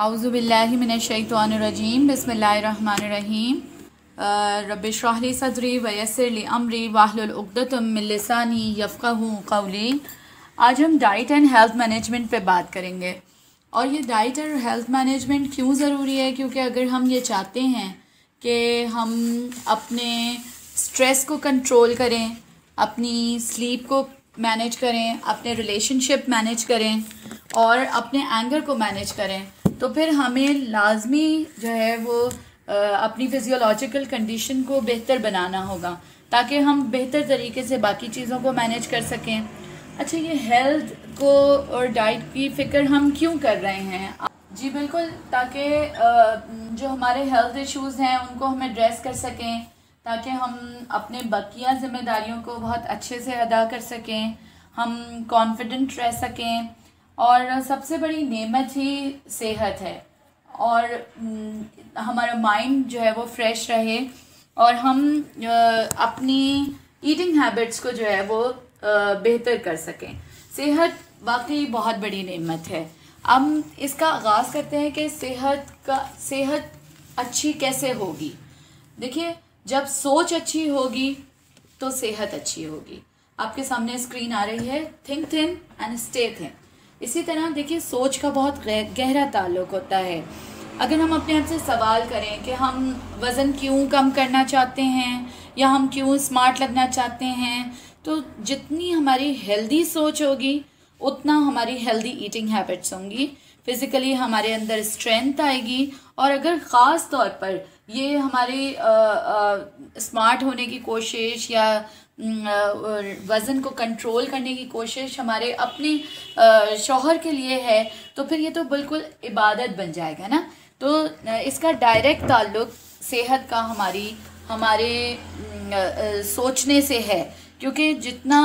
आउज़ुबिल्लिमिनशैतवानरजीम बसमीम रबिशरहली सदरी वयसरली अमरी वाहलतमिलसानी यफ़ा कौली आज हम डाइट एंड हेल्थ मैनेजमेंट पे बात करेंगे और ये डाइट और हेल्थ मैनेजमेंट क्यों ज़रूरी है क्योंकि अगर हम ये चाहते हैं कि हम अपने स्ट्रेस को कंट्रोल करें अपनी स्लीप को मैनेज करें अपने रिलेशनशिप मैनेज करें और अपने एंगर को मैनेज करें तो फिर हमें लाजमी जो है वो अपनी फिज़ियोलॉजिकल कंडीशन को बेहतर बनाना होगा ताकि हम बेहतर तरीके से बाकी चीज़ों को मैनेज कर सकें अच्छा ये हेल्थ को और डाइट की फ़िक्र हम क्यों कर रहे हैं जी बिल्कुल ताकि जो हमारे हेल्थ इश्यूज हैं उनको हम एड्रेस कर सकें ताकि हम अपने बकिया ज़िम्मेदारियों को बहुत अच्छे से अदा कर सकें हम कॉन्फिडेंट रह सकें और सबसे बड़ी नेमत ही सेहत है और हम्म, हमारा माइंड जो है वो फ्रेश रहे और हम अपनी ईटिंग हैबिट्स को जो है वो बेहतर कर सकें सेहत वाकई बहुत बड़ी नेमत है हम इसका आगाज़ करते हैं कि सेहत का सेहत अच्छी कैसे होगी देखिए जब सोच अच्छी होगी तो सेहत अच्छी होगी आपके सामने स्क्रीन आ रही है think thin and stay think इसी तरह देखिए सोच का बहुत गहरा ताल्लुक होता है अगर हम अपने आप से सवाल करें कि हम वज़न क्यों कम करना चाहते हैं या हम क्यों स्मार्ट लगना चाहते हैं तो जितनी हमारी हेल्दी सोच होगी उतना हमारी हेल्दी ईटिंग हैबिट्स होंगी फिज़िकली हमारे अंदर स्ट्रेंथ आएगी और अगर ख़ास तौर पर ये हमारे स्मार्ट होने की कोशिश या वज़न को कंट्रोल करने की कोशिश हमारे अपने शोहर के लिए है तो फिर ये तो बिल्कुल इबादत बन जाएगा ना तो इसका डायरेक्ट ताल्लुक सेहत का हमारी हमारे सोचने से है क्योंकि जितना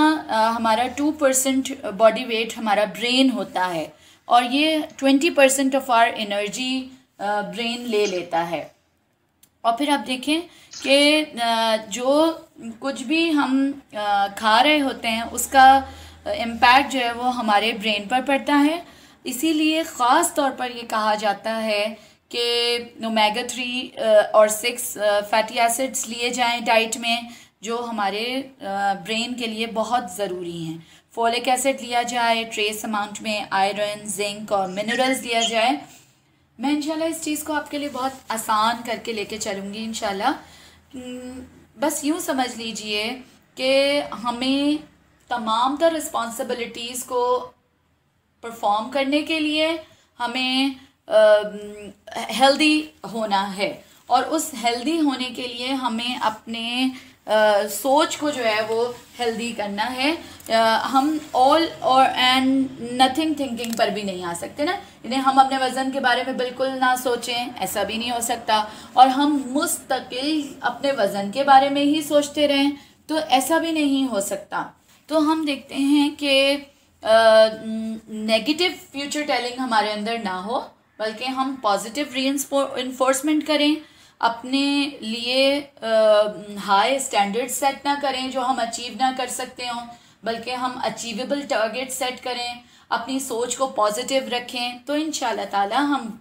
हमारा टू परसेंट बॉडी वेट हमारा ब्रेन होता है और ये twenty percent of our energy brain ले लेता है और फिर आप देखें कि जो कुछ भी हम खा रहे होते हैं उसका इम्पैक्ट जो है वो हमारे ब्रेन पर पड़ता है इसीलिए ख़ास तौर पर ये कहा जाता है कि ओमेगा थ्री और सिक्स फैटी एसिड्स लिए जाएं डाइट में जो हमारे ब्रेन के लिए बहुत ज़रूरी हैं फोलिक एसिड लिया जाए ट्रेस अमाउंट में आयरन जिंक और मिनरल्स लिया जाए मैं इंशाल्लाह इस चीज़ को आपके लिए बहुत आसान करके लेके चलूँगी इंशाल्लाह हम्म, बस यूँ समझ लीजिए कि हमें तमाम तर रिस्पॉन्सिबिलिटीज़ को परफॉर्म करने के लिए हमें हेल्दी हम्म, होना है और उस हेल्दी होने के लिए हमें अपने आ, सोच को जो है वो हेल्दी करना है आ, हम ऑल और एंड नथिंग थिंकिंग पर भी नहीं आ सकते ना इन्हें हम अपने वज़न के बारे में बिल्कुल ना सोचें ऐसा भी नहीं हो सकता और हम मुस्तकिल अपने वज़न के बारे में ही सोचते रहें तो ऐसा भी नहीं हो सकता तो हम देखते हैं कि नेगेटिव फ्यूचर टेलिंग हमारे अंदर ना हो बल्कि हम पॉजिटिव री इन्फोर्समेंट करें अपने लिए हाई स्टैंडर्ड सेट ना करें जो हम अचीव ना कर सकते हों बल्कि हम अचीवेबल टारगेट सेट करें अपनी सोच को पॉजिटिव रखें तो इन ताला हम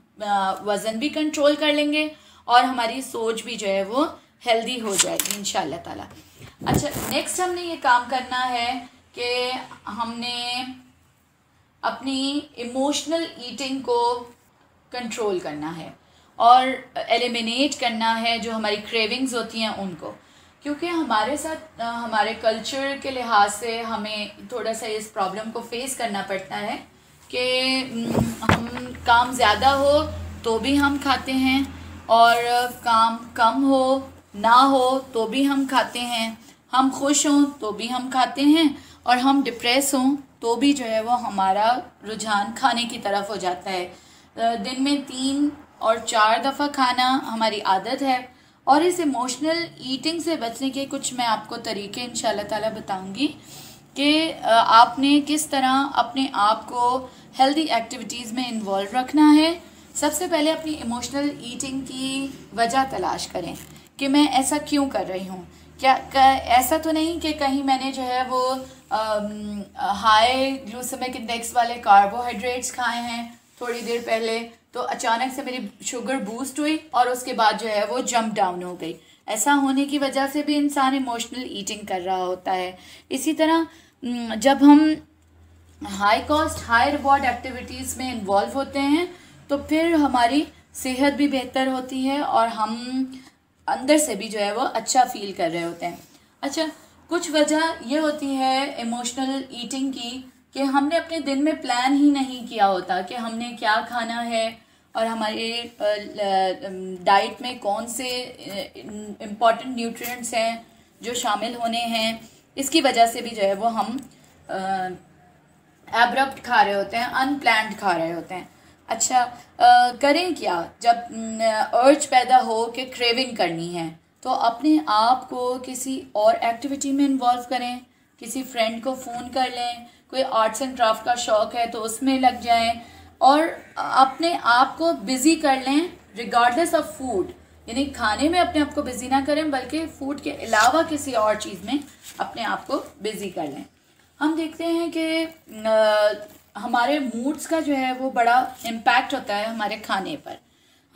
वज़न भी कंट्रोल कर लेंगे और हमारी सोच भी जो है वो हेल्दी हो जाएगी इन ताला अच्छा नेक्स्ट हमने ये काम करना है कि हमने अपनी इमोशनल ईटिंग को कंट्रोल करना है और एलिमिनेट करना है जो हमारी क्रेविंग्स होती हैं उनको क्योंकि हमारे साथ हमारे कल्चर के लिहाज से हमें थोड़ा सा इस प्रॉब्लम को फेस करना पड़ता है कि हम्म, हम काम ज़्यादा हो तो भी हम खाते हैं और काम कम हो ना हो तो भी हम खाते हैं हम खुश हों तो भी हम खाते हैं और हम डिप्रेस हों तो भी जो है वो हमारा रुझान खाने की तरफ हो जाता है दिन में तीन और चार दफ़ा खाना हमारी आदत है और इस इमोशनल ईटिंग से बचने के कुछ मैं आपको तरीके इन ताला बताऊंगी कि आपने किस तरह अपने आप को हेल्दी एक्टिविटीज़ में इन्वॉल्व रखना है सबसे पहले अपनी इमोशनल ईटिंग की वजह तलाश करें कि मैं ऐसा क्यों कर रही हूँ क्या ऐसा तो नहीं कि कहीं मैंने जो है वो हाई ग्लूसमिक इंडेक्स वाले कार्बोहाइड्रेट्स खाए हैं थोड़ी देर पहले तो अचानक से मेरी शुगर बूस्ट हुई और उसके बाद जो है वो जंप डाउन हो गई ऐसा होने की वजह से भी इंसान इमोशनल ईटिंग कर रहा होता है इसी तरह हम्म, जब हम high cost high reward activities में इन्वॉल्व होते हैं तो फिर हमारी सेहत भी बेहतर होती है और हम अंदर से भी जो है वो अच्छा फील कर रहे होते हैं अच्छा कुछ वजह यह होती है इमोशनल ईटिंग की कि हमने अपने दिन में प्लान ही नहीं किया होता कि हमने क्या खाना है और हमारे डाइट में कौन से इम्पॉर्टेंट न्यूट्रिएंट्स हैं जो शामिल होने हैं इसकी वजह से भी जो है वो हम एब्रप्ट खा रहे होते हैं अनप्लान्ड खा रहे होते हैं अच्छा आ, करें क्या जब अर्ज पैदा हो कि क्रेविंग करनी है तो अपने आप को किसी और एक्टिविटी में इन्वॉल्व करें किसी फ्रेंड को फ़ोन कर लें कोई आर्ट्स एंड क्राफ्ट का शौक़ है तो उसमें लग जाएं और अपने आप को बिजी कर लें रिगार्डलेस ऑफ फूड यानी खाने में अपने आप को बिजी ना करें बल्कि फूड के अलावा किसी और चीज़ में अपने आप को बिजी कर लें हम देखते हैं कि हमारे मूड्स का जो है वो बड़ा इम्पैक्ट होता है हमारे खाने पर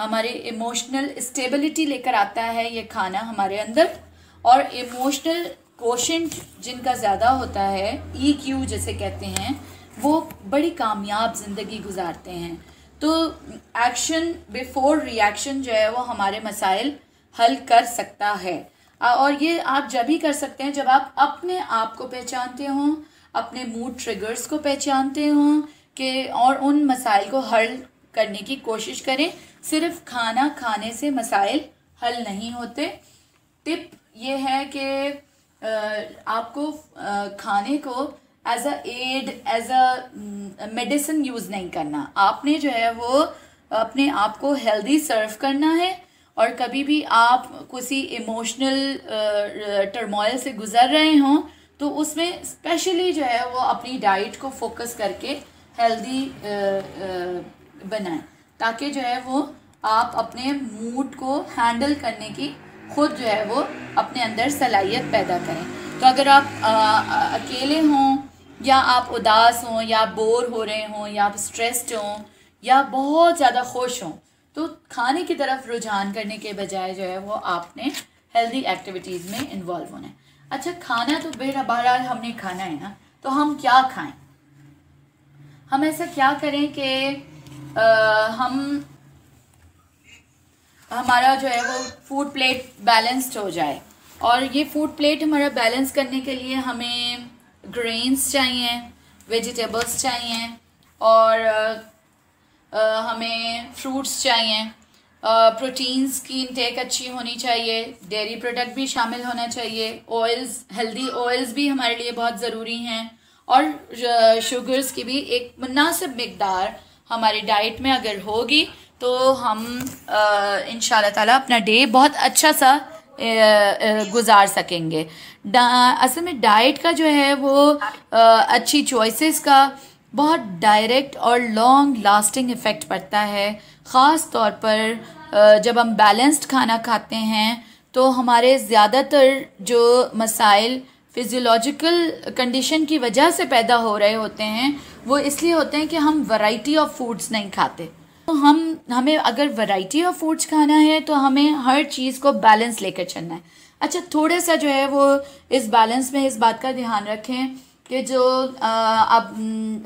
हमारे इमोशनल स्टेबिलिटी लेकर आता है ये खाना हमारे अंदर और इमोशनल कोशेंट जिनका ज़्यादा होता है ई e क्यू जैसे कहते हैं वो बड़ी कामयाब ज़िंदगी गुजारते हैं तो एक्शन बिफोर रिएक्शन जो है वो हमारे मसाइल हल कर सकता है और ये आप जब ही कर सकते हैं जब आप अपने आप को पहचानते हों अपने मूड ट्रिगर्स को पहचानते हों के और उन मसाइल को हल करने की कोशिश करें सिर्फ खाना खाने से मसाइल हल नहीं होते टिप ये है कि आपको खाने को as a aid as a medicine use नहीं करना आपने जो है वो अपने आप को हेल्दी सर्व करना है और कभी भी आप किसी इमोशनल टर्मोइल से गुजर रहे हों तो उसमें स्पेशली जो है वो अपनी डाइट को फोकस करके हेल्दी बनाएं ताकि जो है वो आप अपने मूड को हैंडल करने की खुद जो है वो अपने अंदर सलाहियत पैदा करें तो अगर आप आ, आ, अकेले हों या आप उदास हों या बोर हो रहे हों या आप स्ट्रेस्ड हों या बहुत ज़्यादा खुश हों तो खाने की तरफ रुझान करने के बजाय जो है वो आपने हेल्दी एक्टिविटीज़ में इन्वॉल्व होना है अच्छा खाना तो बेहरा बहरहाल हमने खाना है ना तो हम क्या खाएं हम ऐसा क्या करें कि हम हमारा जो है वो फूड प्लेट बैलेंस्ड हो जाए और ये फूड प्लेट हमारा बैलेंस करने के लिए हमें ग्रेन्स चाहिए वेजिटेबल्स चाहिए और हमें फ्रूट्स चाहिए प्रोटीन्स की इनटेक अच्छी होनी चाहिए डेयरी प्रोडक्ट भी शामिल होना चाहिए ऑयल्स हेल्दी ऑयल्स भी हमारे लिए बहुत ज़रूरी हैं और शुगर्स की भी एक मुनासिब मकदार हमारी डाइट में अगर होगी तो हम इन ताला अपना डे बहुत अच्छा सा गुजार सकेंगे असल में डाइट का जो है वो आ, अच्छी चॉइसेस का बहुत डायरेक्ट और लॉन्ग लास्टिंग इफ़ेक्ट पड़ता है ख़ास तौर पर जब हम बैलेंस्ड खाना खाते हैं तो हमारे ज़्यादातर जो मसाइल फिजियोलॉजिकल कंडीशन की वजह से पैदा हो रहे होते हैं वो इसलिए होते हैं कि हम वैरायटी ऑफ फूड्स नहीं खाते तो हम हमें अगर वैरायटी ऑफ फूड्स खाना है तो हमें हर चीज़ को बैलेंस लेकर चलना है अच्छा थोड़ा सा जो है वो इस बैलेंस में इस बात का ध्यान रखें कि जो अब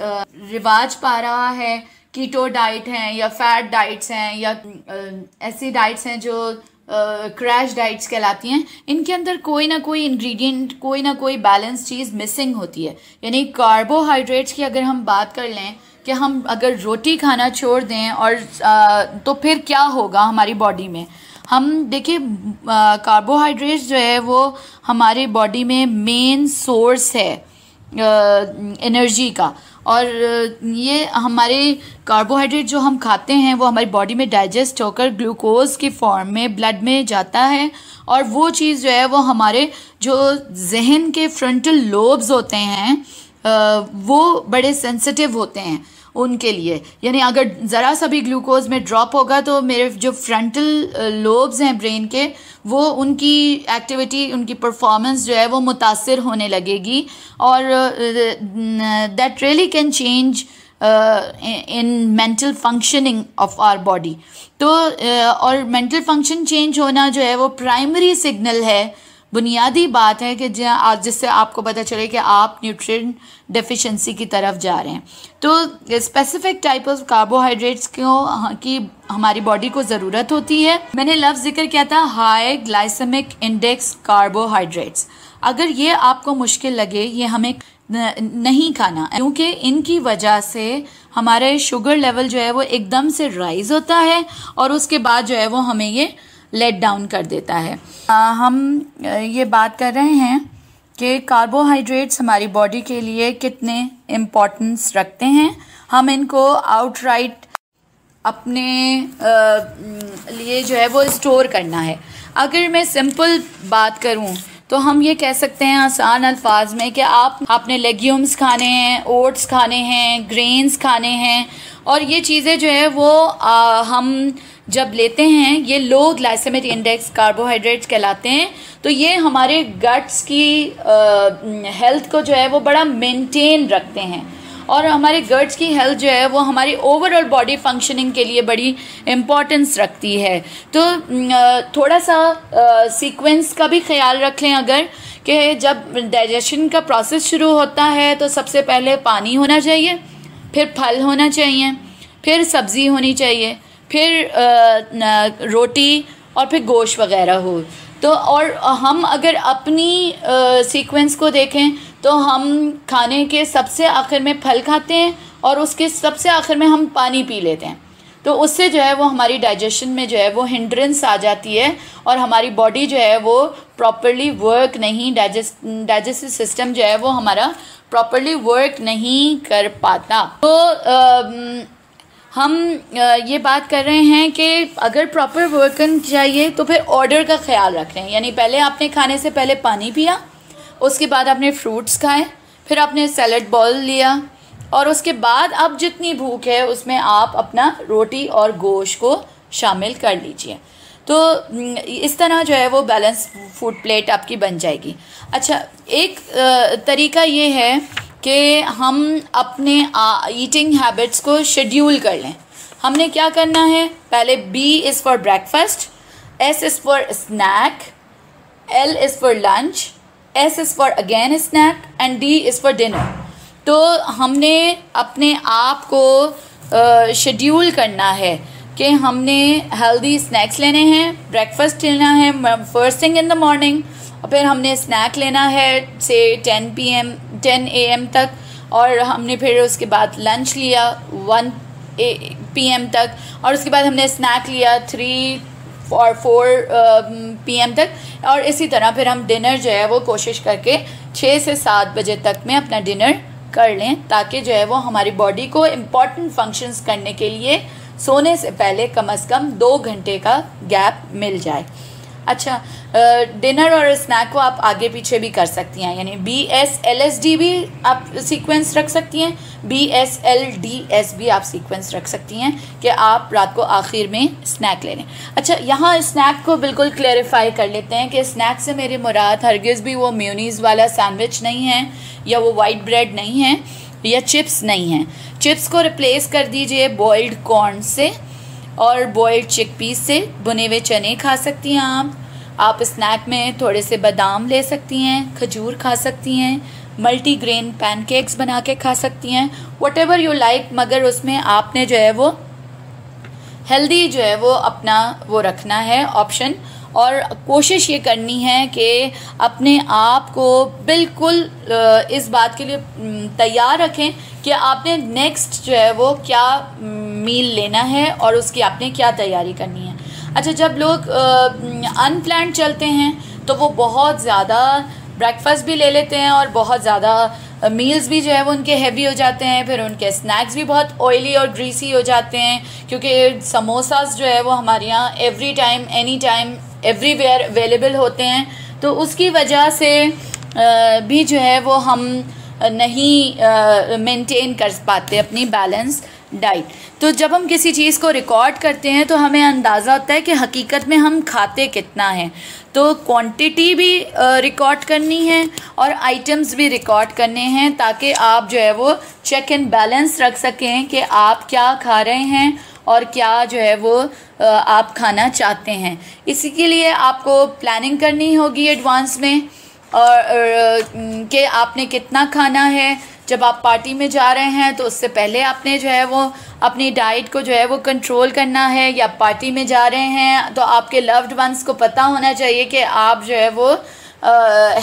रिवाज पा रहा है कीटो डाइट हैं या फैट डाइट्स हैं या ऐसी डाइट्स हैं जो क्रैश डाइट्स कहलाती हैं इनके अंदर कोई ना कोई इंग्रेडिएंट कोई ना कोई बैलेंस चीज़ मिसिंग होती है यानी कार्बोहाइड्रेट्स की अगर हम बात कर लें कि हम अगर रोटी खाना छोड़ दें और आ, तो फिर क्या होगा हमारी बॉडी में हम देखिए कार्बोहाइड्रेट्स जो है वो हमारे बॉडी में मेन सोर्स है एनर्जी का और ये हमारे कार्बोहाइड्रेट जो हम खाते हैं वो हमारी बॉडी में डाइजेस्ट होकर ग्लूकोज के फॉर्म में ब्लड में जाता है और वो चीज़ जो है वो हमारे जो जहन के फ्रंटल लोब्स होते हैं वो बड़े सेंसिटिव होते हैं उनके लिए यानी अगर ज़रा सा भी ग्लूकोज में ड्रॉप होगा तो मेरे जो फ्रंटल लोब्स हैं ब्रेन के वो उनकी एक्टिविटी उनकी परफॉर्मेंस जो है वो मुतासर होने लगेगी और that really can change in mental functioning of our body तो uh, और मेंटल फंक्शन चेंज होना जो है वो प्राइमरी सिग्नल है बुनियादी बात है कि जहाँ आज जिससे आपको पता चले कि आप न्यूट्रिएंट डेफिशिएंसी की तरफ जा रहे हैं तो स्पेसिफिक टाइप ऑफ कार्बोहाइड्रेट्स क्यों हाँ, की हमारी बॉडी को ज़रूरत होती है मैंने लफ जिक्र किया था हाई ग्लाइसमिक इंडेक्स कार्बोहाइड्रेट्स अगर ये आपको मुश्किल लगे ये हमें नहीं खाना क्योंकि इनकी वजह से हमारे शुगर लेवल जो है वो एकदम से राइज होता है और उसके बाद जो है वो हमें ये लेट डाउन कर देता है आ, हम ये बात कर रहे हैं कि कार्बोहाइड्रेट्स हमारी बॉडी के लिए कितने इम्पोर्टेंस रखते हैं हम इनको आउटराइट अपने लिए जो है वो स्टोर करना है अगर मैं सिंपल बात करूं तो हम ये कह सकते हैं आसान अल्फाज में कि आप आपने लेग्यूम्स खाने हैं ओट्स खाने हैं ग्रेन्स खाने हैं और ये चीज़ें जो है वो आ, हम जब लेते हैं ये लो ग्लाइसेमिक इंडेक्स कार्बोहाइड्रेट्स कहलाते हैं तो ये हमारे गट्स की हेल्थ को जो है वो बड़ा मेंटेन रखते हैं और हमारे गट्स की हेल्थ जो है वो हमारी ओवरऑल बॉडी फंक्शनिंग के लिए बड़ी इम्पॉर्टेंस रखती है तो थोड़ा सा सीक्वेंस का भी ख्याल रख लें अगर कि जब डाइजेशन का प्रोसेस शुरू होता है तो सबसे पहले पानी होना चाहिए फिर फल होना चाहिए फिर सब्ज़ी होनी चाहिए फिर रोटी और फिर गोश वगैरह हो तो और हम अगर अपनी सीक्वेंस को देखें तो हम खाने के सबसे आखिर में फल खाते हैं और उसके सबसे आखिर में हम पानी पी लेते हैं तो उससे जो है वो हमारी डाइजेशन में जो है वो हिंड्रेंस आ जाती है और हमारी बॉडी जो है वो प्रॉपरली वर्क नहीं डाइजेस्ट डाइजेस्टिव सिस्टम जो है वो हमारा प्रॉपरली वर्क नहीं कर पाता तो आ, हम ये बात कर रहे हैं कि अगर प्रॉपर वर्कन चाहिए तो फिर ऑर्डर का ख्याल रखें यानी पहले आपने खाने से पहले पानी पिया उसके बाद आपने फ्रूट्स खाए फिर आपने सैलड बॉल लिया और उसके बाद अब जितनी भूख है उसमें आप अपना रोटी और गोश्त को शामिल कर लीजिए तो इस तरह जो है वो बैलेंस फूड प्लेट आपकी बन जाएगी अच्छा एक तरीका ये है कि हम अपने ईटिंग हैबिट्स को शेड्यूल कर लें हमने क्या करना है पहले B is for breakfast S is for snack L is for lunch S is for again snack and D is for dinner तो हमने अपने आप को शेड्यूल करना है कि हमने हेल्दी स्नैक्स लेने हैं ब्रेकफास्ट लेना है first thing in the morning और फिर हमने स्नैक लेना है से ten P M ten A M तक और हमने फिर उसके बाद लंच लिया वन ए पी एम तक और उसके बाद हमने स्नैक लिया थ्री और फोर पी एम तक और इसी तरह फिर हम डिनर जो है वो कोशिश करके छः से सात बजे तक में अपना डिनर कर लें ताकि जो है वो हमारी बॉडी को इम्पॉर्टेंट फंक्शंस करने के लिए सोने से पहले कम अज़ कम दो घंटे का गैप मिल जाए अच्छा डिनर और स्नैक को आप आगे पीछे भी कर सकती हैं यानी B S L S D भी आप सीक्वेंस रख सकती हैं B S L D S भी आप सीक्वेंस रख सकती हैं कि आप रात को आखिर में स्नैक ले लें अच्छा यहाँ स्नैक को बिल्कुल क्लेरिफाई कर लेते हैं कि स्नैक से मेरी मुराद हरगिज़ भी वो म्यूनीज़ वाला सैंडविच नहीं है या वो वाइट ब्रेड नहीं है या चिप्स नहीं है चिप्स को रिप्लेस कर दीजिए बॉइल्ड कॉर्न से और बॉयल्ड चिक पीस से बुने हुए चने खा सकती हैं आप आप स्नैक में थोड़े से बादाम ले सकती हैं खजूर खा सकती हैं मल्टी ग्रेन पैनकेक्स बना के खा सकती हैं वट एवर यू लाइक मगर उसमें आपने जो है वो हेल्दी जो है वो अपना वो रखना है ऑप्शन और कोशिश ये करनी है कि अपने आप को बिल्कुल इस बात के लिए तैयार रखें कि आपने नेक्स्ट जो है वो क्या मील लेना है और उसकी आपने क्या तैयारी करनी है अच्छा जब लोग अनप्लान चलते हैं तो वो बहुत ज़्यादा ब्रेकफास्ट भी ले लेते हैं और बहुत ज़्यादा मील्स भी जो है वो उनके हैवी हो जाते हैं फिर उनके स्नैक्स भी बहुत ऑयली और ग्रीसी हो जाते हैं क्योंकि समोसास जो है वो हमारे यहाँ every time any time everywhere available होते हैं तो उसकी वजह से भी जो है वो हम नहीं मेंटेन कर पाते अपनी बैलेंस डाइट तो जब हम किसी चीज़ को रिकॉर्ड करते हैं तो हमें अंदाज़ा होता है कि हकीकत में हम खाते कितना हैं तो क्वांटिटी भी रिकॉर्ड करनी है और आइटम्स भी रिकॉर्ड करने हैं ताकि आप जो है वो चेक एंड बैलेंस रख सकें कि आप क्या खा रहे हैं और क्या जो है वो आप खाना चाहते हैं इसी के लिए आपको प्लानिंग करनी होगी एडवांस में और कि आपने कितना खाना है जब आप पार्टी में जा रहे हैं तो उससे पहले आपने जो है वो अपनी डाइट को जो है वो कंट्रोल करना है या पार्टी में जा रहे हैं तो आपके लव्ड वंस को पता होना चाहिए कि आप जो है वो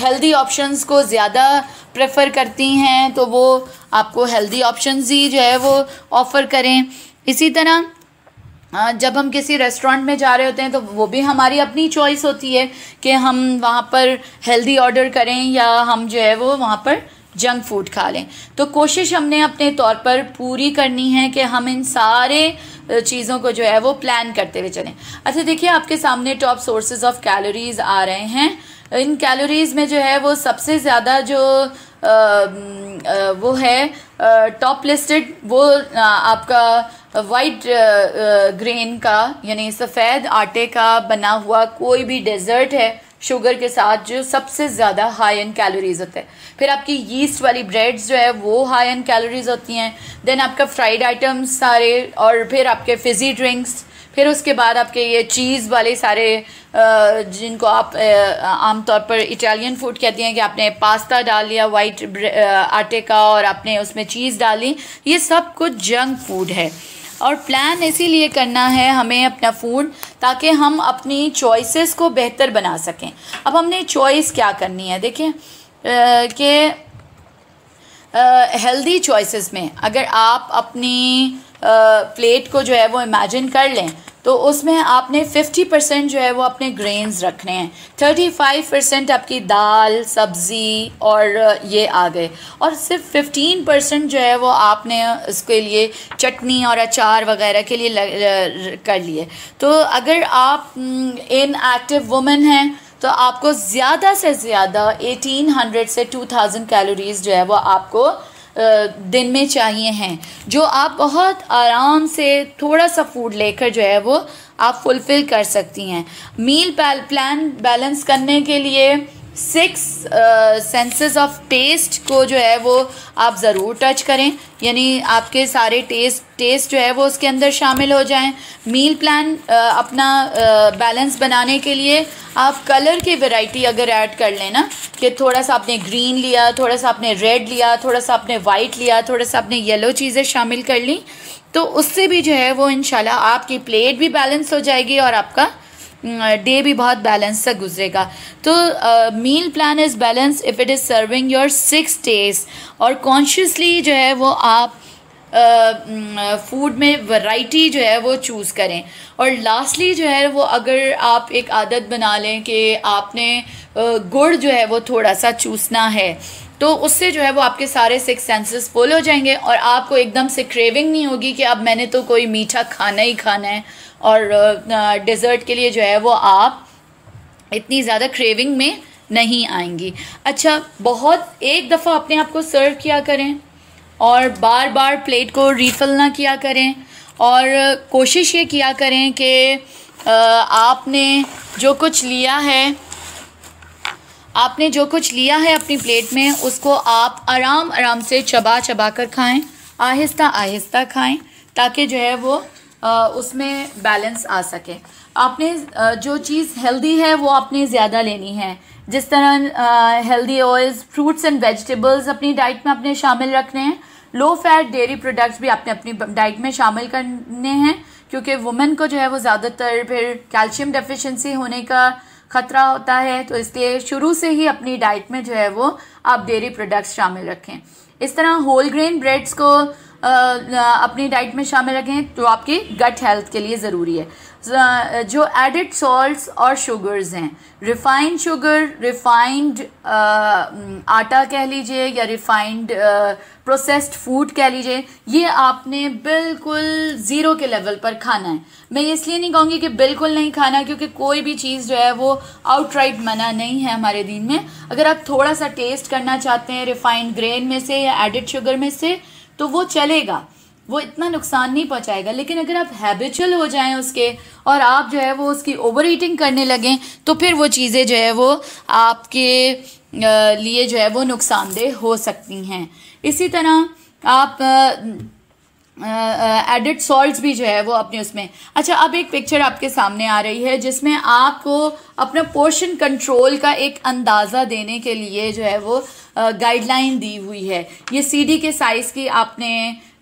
हेल्दी ऑप्शंस को ज़्यादा प्रेफर करती हैं तो वो आपको हेल्दी ऑप्शंस ही जो है वो ऑफ़र करें इसी तरह जब हम किसी रेस्टोरेंट में जा रहे होते हैं तो वो भी हमारी अपनी चॉइस होती है कि हम वहाँ पर हेल्दी ऑर्डर करें या हम जो है वो वहाँ पर जंक फूड खा लें तो कोशिश हमने अपने तौर पर पूरी करनी है कि हम इन सारे चीज़ों को जो है वो प्लान करते हुए चलें अच्छा देखिए आपके सामने टॉप सोर्सेज ऑफ कैलोरीज आ रहे हैं इन कैलोरीज में जो है वो सबसे ज़्यादा जो आ, आ, वो है टॉप लिस्टेड वो आ, आपका वाइट ग्रेन uh, uh, का यानी सफ़ेद आटे का बना हुआ कोई भी डेज़र्ट है शुगर के साथ जो सबसे ज़्यादा हाई एंड कैलोरीज होता है फिर आपकी यीस्ट वाली ब्रेड्स जो है वो हाई एंड कैलोरीज होती हैं देन आपका फ्राइड आइटम्स सारे और फिर आपके फिजी ड्रिंक्स फिर उसके बाद आपके ये चीज़ वाले सारे uh, जिनको आप आमतौर पर इटालियन फूड कहती हैं कि आपने पास्ता डाल लिया वाइट आटे का और आपने उसमें चीज़ डाली ये सब कुछ जंक फूड है और प्लान इसीलिए करना है हमें अपना फ़ूड ताकि हम अपनी चॉइसेस को बेहतर बना सकें अब हमने चॉइस क्या करनी है देखिए कि हेल्दी चॉइसेस में अगर आप अपनी प्लेट को जो है वो इमेजिन कर लें तो उसमें आपने 50 परसेंट जो है वो अपने ग्रेन्स रखने हैं 35 परसेंट आपकी दाल सब्ज़ी और ये आ गए और सिर्फ 15 परसेंट जो है वो आपने उसके लिए चटनी और अचार वगैरह के लिए कर लिए तो अगर आप इन एक्टिव वुमेन हैं तो आपको ज़्यादा से ज़्यादा 1800 से 2000 कैलोरीज़ जो है वो आपको दिन में चाहिए हैं जो आप बहुत आराम से थोड़ा सा फूड लेकर जो है वो आप फुलफ़िल कर सकती हैं मील प्लान बैलेंस करने के लिए सिक्स सेंसेस ऑफ टेस्ट को जो है वो आप ज़रूर टच करें यानी आपके सारे टेस्ट टेस्ट जो है वो उसके अंदर शामिल हो जाएं मील प्लान uh, अपना बैलेंस uh, बनाने के लिए आप कलर की वैरायटी अगर ऐड कर लें ना कि थोड़ा सा आपने ग्रीन लिया थोड़ा सा आपने रेड लिया थोड़ा सा आपने वाइट लिया थोड़ा सा आपने येलो चीज़ें शामिल कर ली तो उससे भी जो है वो इन आपकी प्लेट भी बैलेंस हो जाएगी और आपका डे भी बहुत बैलेंस से गुजरेगा तो meal plan is balance if it is serving your six days और कॉन्शियसली जो है वो आप फूड uh, में वैरायटी जो है वो चूज़ करें और लास्टली जो है वो अगर आप एक आदत बना लें कि आपने गुड़ जो है वो थोड़ा सा चूसना है तो उससे जो है वो आपके सारे सिक्स सेंसेस फुल हो जाएंगे और आपको एकदम से क्रेविंग नहीं होगी कि अब मैंने तो कोई मीठा खाना ही खाना है और डिज़र्ट के लिए जो है वो आप इतनी ज़्यादा क्रेविंग में नहीं आएंगी अच्छा बहुत एक दफ़ा अपने आप को सर्व किया करें और बार बार प्लेट को रिफ़िल ना किया करें और कोशिश ये किया करें कि आपने जो कुछ लिया है आपने जो कुछ लिया है अपनी प्लेट में उसको आप आराम आराम से चबा चबा कर खाएँ आहिस्ता आहिस्ता खाएँ ताकि जो है वो उसमें बैलेंस आ सके आपने जो चीज़ हेल्दी है वो आपने ज़्यादा लेनी है जिस तरह healthy oils fruits and vegetables अपनी डाइट में आपने शामिल रखने हैं लो फैट डेयरी प्रोडक्ट्स भी आपने अपनी डाइट में शामिल करने हैं क्योंकि वुमेन को जो है वो ज़्यादातर फिर कैल्शियम डेफिशिएंसी होने का खतरा होता है तो इसलिए शुरू से ही अपनी डाइट में जो है वो आप डेयरी प्रोडक्ट्स शामिल रखें इस तरह होल ग्रेन ब्रेड्स को अपनी डाइट में शामिल रखें तो आपकी गट हेल्थ के लिए ज़रूरी है जो एडिड सॉल्ट्स और शुगर्स हैं रिफाइंड शुगर रिफाइंड आटा कह लीजिए या रिफाइंड प्रोसेस्ड फूड कह लीजिए ये आपने बिल्कुल ज़ीरो के लेवल पर खाना है मैं इसलिए नहीं कहूँगी कि बिल्कुल नहीं खाना क्योंकि कोई भी चीज़ जो है वो आउटराइट मना नहीं है हमारे दिन में अगर आप थोड़ा सा टेस्ट करना चाहते हैं रिफाइंड ग्रेन में से या एडिड शुगर में से तो वो चलेगा वो इतना नुकसान नहीं पहुंचाएगा लेकिन अगर आप हैबिचुअल हो जाएं उसके और आप जो है वो उसकी ओवर ईटिंग करने लगें तो फिर वो चीज़ें जो है वो आपके लिए जो है वो नुकसानदेह हो सकती हैं इसी तरह आप एडिड सॉल्ट भी जो है वो अपने उसमें अच्छा अब एक पिक्चर आपके सामने आ रही है जिसमें आपको अपना पोर्शन कंट्रोल का एक अंदाज़ा देने के लिए जो है वो गाइडलाइन दी हुई है ये सीडी के साइज़ की आपने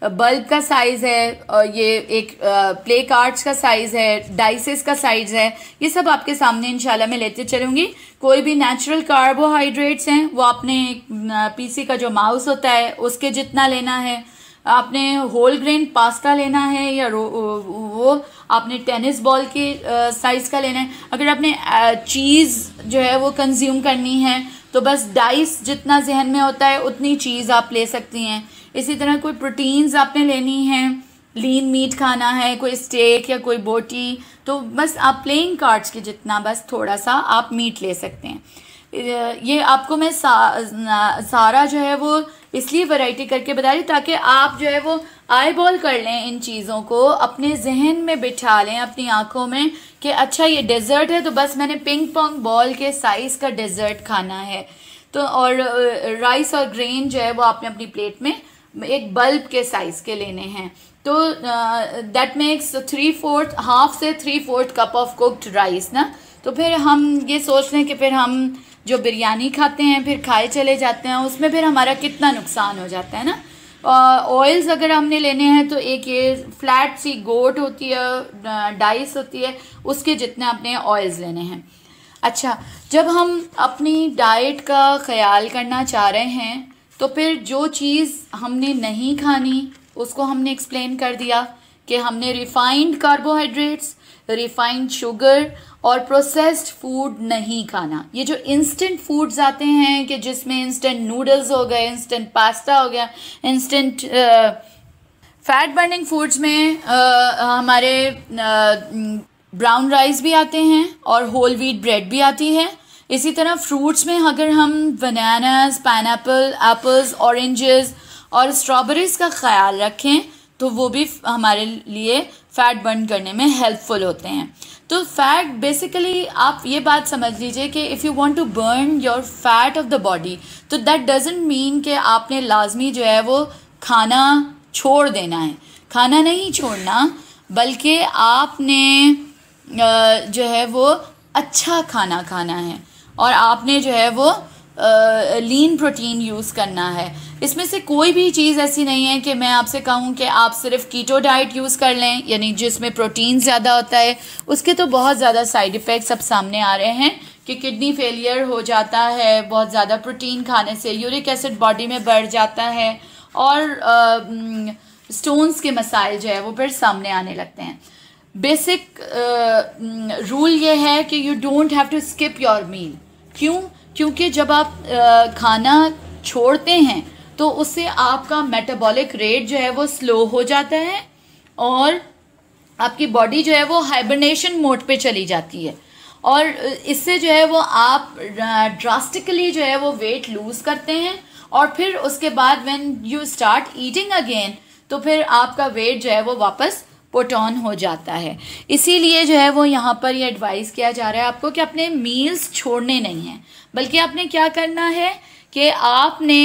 बल्ब का साइज़ है और ये एक प्ले कार्ड्स का साइज़ है डाइसेस का साइज़ है ये सब आपके सामने इंशाल्लाह मैं लेते चलूँगी कोई भी नेचुरल कार्बोहाइड्रेट्स हैं वो आपने पीसी का जो माउस होता है उसके जितना लेना है आपने होल ग्रेन पास्ता लेना है या वो आपने टेनिस बॉल के साइज़ का लेना है अगर आपने चीज़ जो है वो कंज्यूम करनी है तो बस डाइस जितना जहन में होता है उतनी चीज़ आप ले सकती हैं इसी तरह कोई प्रोटीन्स आपने लेनी है लीन मीट खाना है कोई स्टेक या कोई बोटी तो बस आप प्लेइंग कार्ड्स के जितना बस थोड़ा सा आप मीट ले सकते हैं ये आपको मैं सा, सारा जो है वो इसलिए वैरायटी करके बता रही ताकि आप जो है वो आई बॉल कर लें इन चीज़ों को अपने जहन में बिठा लें अपनी आंखों में कि अच्छा ये डेजर्ट है तो बस मैंने पिंग पोंग बॉल के साइज़ का डेजर्ट खाना है तो और राइस और ग्रेन जो है वो आपने अपनी प्लेट में एक बल्ब के साइज़ के लेने हैं तो that makes three fourth half से three fourth cup of cooked rice ना तो फिर हम ये सोच लें कि फिर हम जो बिरयानी खाते हैं फिर खाए चले जाते हैं उसमें फिर हमारा कितना नुकसान हो जाता है ना ऑयल्स uh, अगर हमने लेने हैं तो एक ये फ्लैट सी गोट होती है डाइस होती है उसके जितने अपने ऑयल्स लेने हैं अच्छा जब हम अपनी डाइट का ख्याल करना चाह रहे हैं तो फिर जो चीज़ हमने नहीं खानी उसको हमने एक्सप्लेन कर दिया कि हमने रिफाइंड कार्बोहाइड्रेट्स रिफाइंड शुगर और प्रोसेस्ड फूड नहीं खाना ये जो इंस्टेंट फूड्स आते हैं कि जिसमें इंस्टेंट नूडल्स हो गए इंस्टेंट पास्ता हो गया इंस्टेंट फैट बर्निंग फूड्स में आ, uh, हमारे ब्राउन uh, राइस भी आते हैं और होल व्हीट ब्रेड भी आती है इसी तरह फ्रूट्स में अगर हम बनानास एपल एप्पल्स ऑरेंजेस और स्ट्रॉबेरीज का ख्याल रखें तो वो भी हमारे लिए फैट बर्न करने में हेल्पफुल होते हैं तो फैट बेसिकली आप ये बात समझ लीजिए कि if you want to burn your fat off the body तो दैट डजेंट मीन कि आपने लाजमी जो है वो खाना छोड़ देना है खाना नहीं छोड़ना बल्कि आपने जो है वो अच्छा खाना खाना है और आपने जो है वो लीन प्रोटीन यूज़ करना है इसमें से कोई भी चीज़ ऐसी नहीं है कि मैं आपसे कहूँ कि आप सिर्फ कीटो डाइट यूज़ कर लें यानी जिसमें प्रोटीन ज़्यादा होता है उसके तो बहुत ज़्यादा साइड इफ़ेक्ट्स अब सामने आ रहे हैं कि किडनी फेलियर हो जाता है बहुत ज़्यादा प्रोटीन खाने से यूरिक एसिड बॉडी में बढ़ जाता है और स्टोन्स के मसाइल जो है वो फिर सामने आने लगते हैं बेसिक रूल ये है कि you don't have to skip your meal क्यों क्योंकि जब आप खाना छोड़ते हैं तो उससे आपका मेटाबॉलिक रेट जो है वो स्लो हो जाता है और आपकी बॉडी जो है वो हाइबरनेशन मोड पे चली जाती है और इससे जो है वो आप ड्रास्टिकली जो है वो वेट लूज़ करते हैं और फिर उसके बाद when you start eating again तो फिर आपका वेट जो है वो वापस पुट ऑन हो जाता है इसीलिए जो है वो यहाँ पर ये एडवाइस किया जा रहा है आपको कि अपने मील्स छोड़ने नहीं हैं बल्कि आपने क्या करना है कि आपने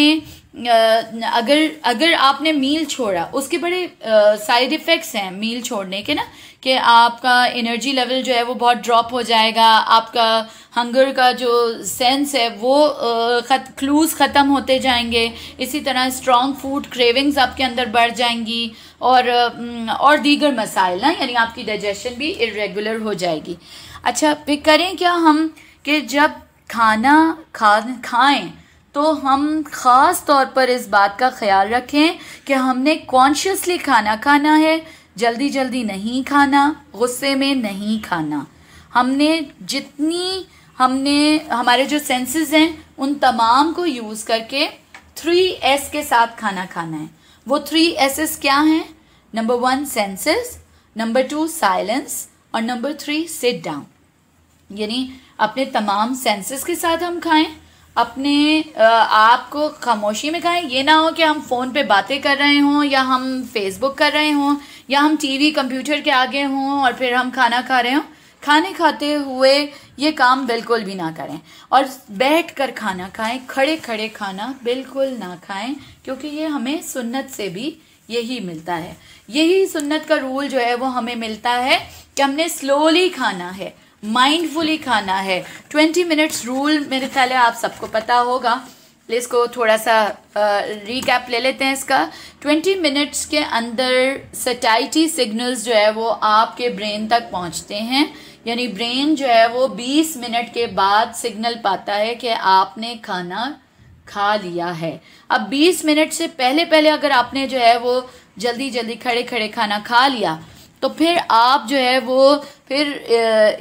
अगर अगर आपने मील छोड़ा उसके बड़े साइड इफ़ेक्ट्स हैं मील छोड़ने के ना कि आपका एनर्जी लेवल जो है वो बहुत ड्रॉप हो जाएगा आपका हंगर का जो सेंस है वो खत क्लूज़ ख़त्म होते जाएंगे इसी तरह स्ट्रॉन्ग फूड क्रेविंग्स आपके अंदर बढ़ जाएंगी और और दीगर मसाइल ना यानी आपकी डाइजेशन भी इरेगुलर हो जाएगी अच्छा फिर करें क्या हम कि जब खाना खा खाएँ तो हम ख़ास तौर पर इस बात का ख्याल रखें कि हमने कॉन्शियसली खाना खाना है जल्दी जल्दी नहीं खाना गुस्से में नहीं खाना हमने जितनी हमने हमारे जो सेंसेस हैं उन तमाम को यूज़ करके थ्री एस के साथ खाना खाना है वो थ्री एसेस क्या हैं number one senses number two silence और नंबर थ्री सिट डाउन यानी अपने तमाम सेंसेस के साथ हम खाएं अपने आप को खामोशी में खाएं ये ना हो कि हम फ़ोन पे बातें कर रहे हों या हम फेसबुक कर रहे हों या हम टीवी कंप्यूटर के आगे हों और फिर हम खाना खा रहे हों खाने खाते हुए ये काम बिल्कुल भी ना करें और बैठ कर खाना खाएं खड़े खड़े खाना बिल्कुल ना खाएं क्योंकि ये हमें सुन्नत से भी यही मिलता है यही सुन्नत का रूल जो है वो हमें मिलता है कि हमने स्लोली खाना है माइंडफुली खाना है ट्वेंटी मिनट्स रूल मेरे ख्याल है आप सबको पता होगा प्लीज़ को थोड़ा सा रिकैप ले लेते हैं इसका ट्वेंटी मिनट्स के अंदर सटाइटी सिग्नल्स जो है वो आपके ब्रेन तक पहुंचते हैं यानी ब्रेन जो है वो बीस मिनट के बाद सिग्नल पाता है कि आपने खाना खा लिया है अब बीस मिनट से पहले पहले अगर आपने जो है वो जल्दी जल्दी खड़े खड़े खाना खा लिया तो फिर आप जो है वो फिर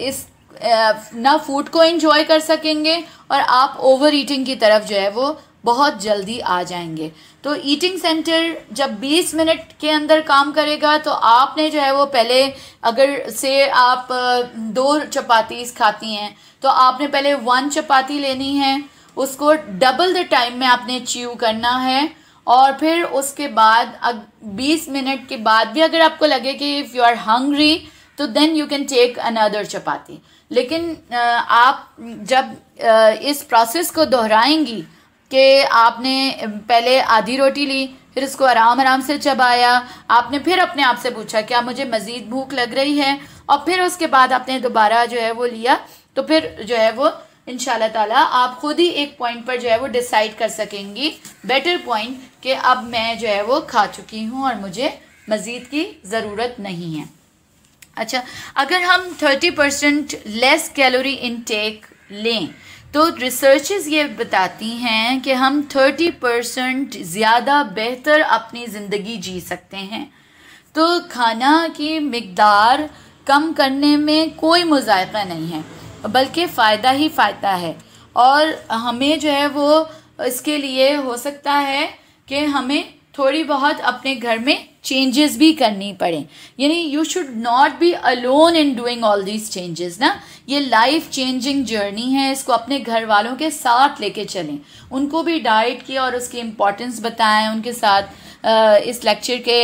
इस ना फूड को इन्जॉय कर सकेंगे और आप ओवर ईटिंग की तरफ जो है वो बहुत जल्दी आ जाएंगे तो ईटिंग सेंटर जब 20 मिनट के अंदर काम करेगा तो आपने जो है वो पहले अगर से आप दो चपातीस खाती हैं तो आपने पहले वन चपाती लेनी है उसको डबल द टाइम में आपने च्यू करना है और फिर उसके बाद अग, 20 मिनट के बाद भी अगर आपको लगे कि इफ़ यू आर हंग्री तो then you can take another chapati लेकिन आप जब इस प्रोसेस को दोहराएंगी कि आपने पहले आधी रोटी ली फिर उसको आराम आराम से चबाया आपने फिर अपने आप से पूछा क्या मुझे मज़ीद भूख लग रही है और फिर उसके बाद आपने दोबारा जो है वो लिया तो फिर जो है वो इन ताला आप खुद ही एक पॉइंट पर जो है वो डिसाइड कर सकेंगी बेटर पॉइंट कि अब मैं जो है वो खा चुकी हूँ और मुझे मज़ीद की ज़रूरत नहीं है अच्छा अगर हम thirty percent less calorie intake लें तो रिसर्च ये बताती हैं कि हम थर्टी परसेंट ज़्यादा बेहतर अपनी ज़िंदगी जी सकते हैं तो खाना की मकदार कम करने में कोई मुजायका नहीं है बल्कि फ़ायदा ही फ़ायदा है और हमें जो है वो इसके लिए हो सकता है कि हमें थोड़ी बहुत अपने घर में चेंजेस भी करनी पड़े यानी you should not be alone in doing all these changes ना ये लाइफ चेंजिंग जर्नी है इसको अपने घर वालों के साथ लेके चलें उनको भी डाइट की और उसकी इम्पोर्टेंस बताएं उनके साथ इस लेक्चर के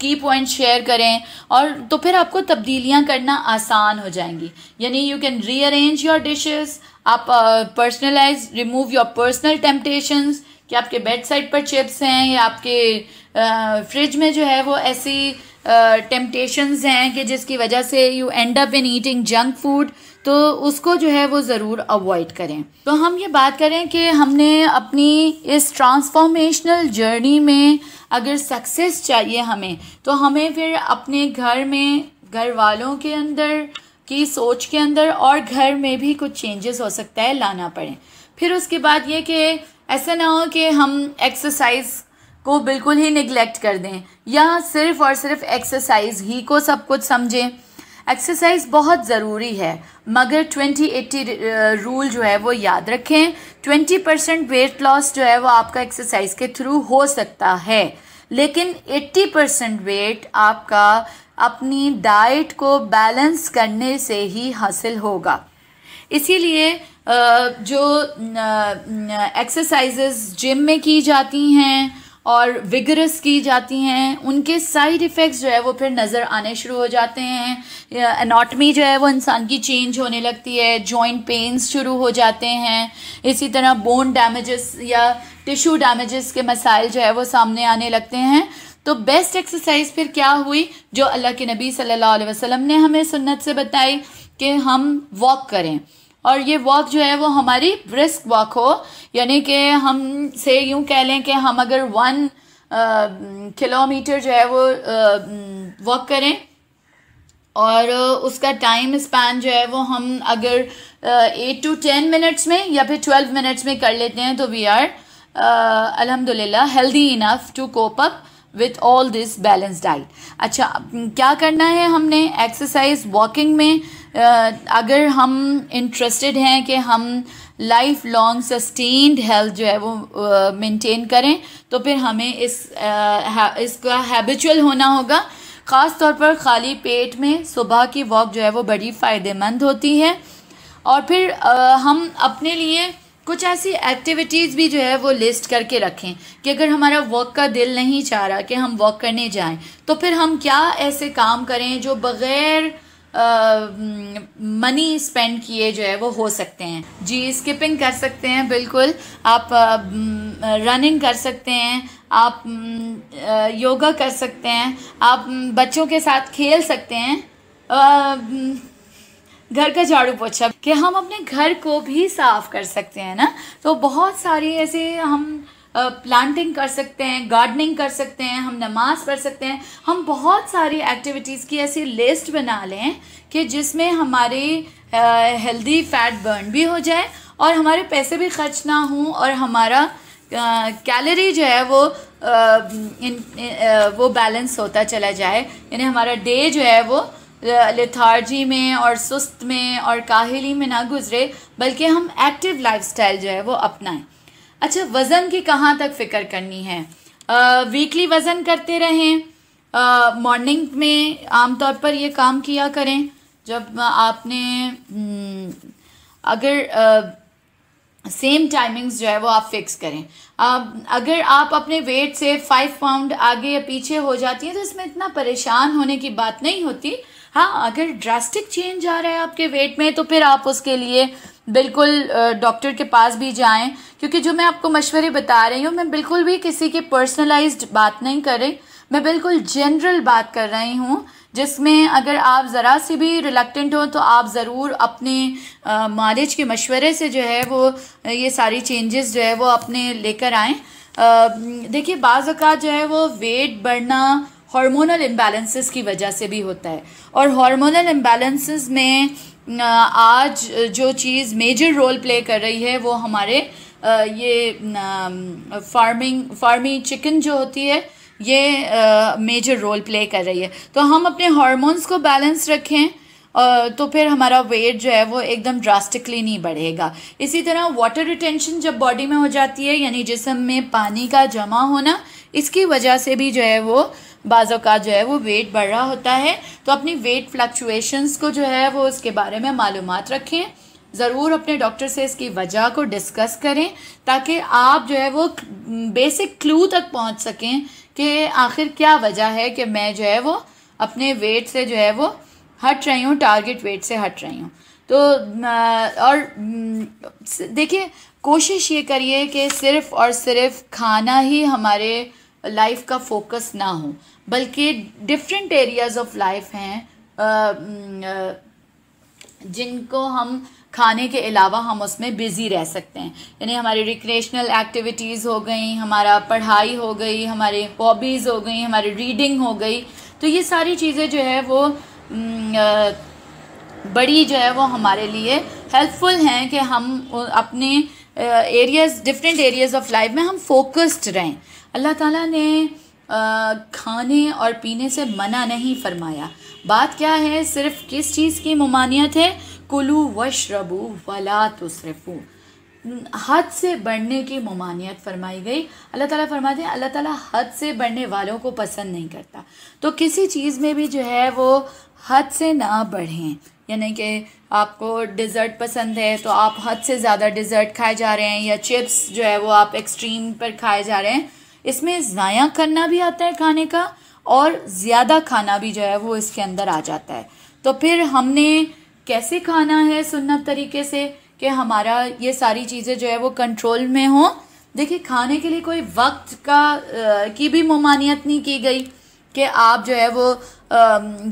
की पॉइंट शेयर करें और तो फिर आपको तब्दीलियां करना आसान हो जाएंगी यानी you can rearrange your dishes आप personalize remove your personal temptations कि आपके बेड साइड पर चिप्स हैं या आपके फ्रिज में जो है वो ऐसी टेम्पटेशंस हैं कि जिसकी वजह से you end up in eating junk food तो उसको जो है वो ज़रूर अवॉइड करें तो हम ये बात करें कि हमने अपनी इस ट्रांसफॉर्मेशनल जर्नी में अगर सक्सेस चाहिए हमें तो हमें फिर अपने घर में घर वालों के अंदर की सोच के अंदर और घर में भी कुछ चेंजेस हो सकता है लाना पड़े फिर उसके बाद ये कि ऐसा ना हो कि हम एक्सरसाइज को बिल्कुल ही निगलेक्ट कर दें या सिर्फ और सिर्फ एक्सरसाइज ही को सब कुछ समझें एक्सरसाइज बहुत ज़रूरी है मगर ट्वेंटी एट्टी रूल जो है वो याद रखें ट्वेंटी परसेंट वेट लॉस जो है वो आपका एक्सरसाइज के थ्रू हो सकता है लेकिन एट्टी परसेंट वेट आपका अपनी डाइट को बैलेंस करने से ही हासिल होगा इसीलिए जो एक्सरसाइजेज जिम में की जाती हैं और विगरस की जाती हैं उनके साइड इफ़ेक्ट्स जो है वो फिर नज़र आने शुरू हो जाते हैं एनाटमी जो है वो इंसान की चेंज होने लगती है जॉइंट पेन्स शुरू हो जाते हैं इसी तरह बोन डैमेजेस या टिश्यू डैमेजेस के मसाइल जो है वो सामने आने लगते हैं तो बेस्ट एक्सरसाइज फिर क्या हुई जो अल्लाह के नबी सल्ला वसलम ने हमें सुन्नत से बताई कि हम वॉक करें और ये वॉक जो है वो हमारी ब्रिस्क वॉक हो यानी कि हम से यूं कह लें कि हम अगर वन किलोमीटर जो है वो वॉक करें और उसका टाइम स्पैन जो है वो हम अगर एट टू टेन मिनट्स में या फिर ट्वेल्व मिनट्स में कर लेते हैं तो वी आर अलहमदिल्ला healthy enough to cope up with all this balance diet अच्छा क्या करना है हमने एक्सरसाइज वॉकिंग में अगर हम इंटरेस्टेड हैं कि हम लाइफ लॉन्ग सस्टेन्ड हेल्थ जो है वो मेंटेन करें तो फिर हमें इस इसका हैबिचुअल होना होगा ख़ास तौर पर खाली पेट में सुबह की वॉक जो है वो बड़ी फ़ायदेमंद होती है और फिर आ, हम अपने लिए कुछ ऐसी एक्टिविटीज़ भी जो है वो लिस्ट करके रखें कि अगर हमारा वॉक का दिल नहीं चाह रहा कि हम वॉक करने जाएं तो फिर हम क्या ऐसे काम करें जो बग़ैर मनी स्पेंड किए जो है वो हो सकते हैं जी स्किपिंग कर सकते हैं बिल्कुल आप रनिंग कर सकते हैं आप योगा कर सकते हैं आप बच्चों के साथ खेल सकते हैं घर का झाड़ू पोछा कि हम अपने घर को भी साफ कर सकते हैं ना तो बहुत सारी ऐसे हम प्लांटिंग कर सकते हैं गार्डनिंग कर सकते हैं हम नमाज पढ़ सकते हैं हम बहुत सारी एक्टिविटीज़ की ऐसी लिस्ट बना लें कि जिसमें हमारी हेल्दी फैट बर्न भी हो जाए और हमारे पैसे भी खर्च ना हों और हमारा कैलोरी जो है वो आ, इन, आ, वो बैलेंस होता चला जाए यानी हमारा डे जो है वो लेथार्जी में और सुस्त में और काहली में ना गुजरे बल्कि हम एक्टिव लाइफस्टाइल जो है वो अपनाएं अच्छा वज़न की कहाँ तक फ़िक्र करनी है वीकली वज़न करते रहें मॉर्निंग में आमतौर पर यह काम किया करें जब आपने हम्म, अगर आ, सेम टाइमिंग्स जो है वो आप फिक्स करें अब अगर आप अपने वेट से फाइव पाउंड आगे या पीछे हो जाती हैं तो इसमें इतना परेशान होने की बात नहीं होती हाँ अगर ड्रास्टिक चेंज आ रहा है आपके वेट में तो फिर आप उसके लिए बिल्कुल डॉक्टर के पास भी जाएं क्योंकि जो मैं आपको मशवरे बता रही हूँ मैं बिल्कुल भी किसी के पर्सनलाइज्ड बात नहीं कर रही मैं बिल्कुल जनरल बात कर रही हूँ जिसमें अगर आप ज़रा से भी रिलक्टेंट हो तो आप ज़रूर अपने मालिज के मशवरे से जो है वो ये सारी चेंजेस जो है वो अपने लेकर आएँ देखिए बाज़ जो है वो वेट बढ़ना हार्मोनल इम्बैलेंसेस की वजह से भी होता है और हार्मोनल इम्बैलेंसेस में आज जो चीज़ मेजर रोल प्ले कर रही है वो हमारे ये फार्मिंग फार्मी चिकन जो होती है ये मेजर रोल प्ले कर रही है तो हम अपने हार्मोन्स को बैलेंस रखें तो फिर हमारा वेट जो है वो एकदम ड्रास्टिकली नहीं बढ़ेगा इसी तरह वाटर रिटेंशन जब बॉडी में हो जाती है यानी जिसम में पानी का जमा होना इसकी वजह से भी जो है वो बाज़ा जो है वो वेट बढ़ रहा होता है तो अपनी वेट फ्लक्चुएशंस को जो है वो उसके बारे में मालूम रखें ज़रूर अपने डॉक्टर से इसकी वजह को डिस्कस करें ताकि आप जो है वो बेसिक क्लू तक पहुंच सकें कि आखिर क्या वजह है कि मैं जो है वो अपने वेट से जो है वो हट रही हूँ टारगेट वेट से हट रही हूँ तो और देखिए कोशिश ये करिए कि सिर्फ़ और सिर्फ खाना ही हमारे लाइफ का फोकस ना हो बल्कि डिफरेंट एरियाज ऑफ लाइफ हैं जिनको हम खाने के अलावा हम उसमें बिज़ी रह सकते हैं यानी हमारी रिक्रिएशनल एक्टिविटीज़ हो गई हमारा पढ़ाई हो गई हमारे हॉबीज़ हो गई हमारी रीडिंग हो गई तो ये सारी चीज़ें जो है वो बड़ी जो है वो हमारे लिए हेल्पफुल हैं कि हम अपने areas different areas of life में हम फोकस्ड रहें अल्लाह ताला ने आ, खाने और पीने से मना नहीं फरमाया बात क्या है सिर्फ किस चीज़ की ममानियत है कुलू वशरबू वला तुसरफू हद से बढ़ने की ममानियत फरमाई गई अल्लाह ताला फरमाते हैं अल्लाह ताला हद से बढ़ने वालों को पसंद नहीं करता तो किसी चीज़ में भी जो है वो हद से ना बढ़ें यानी कि आपको डिज़र्ट पसंद है तो आप हद से ज़्यादा डिज़र्ट खाए जा रहे हैं या चिप्स जो है वो आप एक्सट्रीम पर खाए जा रहे हैं इसमें ज़ाया करना भी आता है खाने का और ज़्यादा खाना भी जो है वो इसके अंदर आ जाता है तो फिर हमने कैसे खाना है सुन्नत तरीके से कि हमारा ये सारी चीज़ें जो है वो कंट्रोल में हों देखिए खाने के लिए कोई वक्त का आ, की भी ममानियत नहीं की गई कि आप जो है वो आ,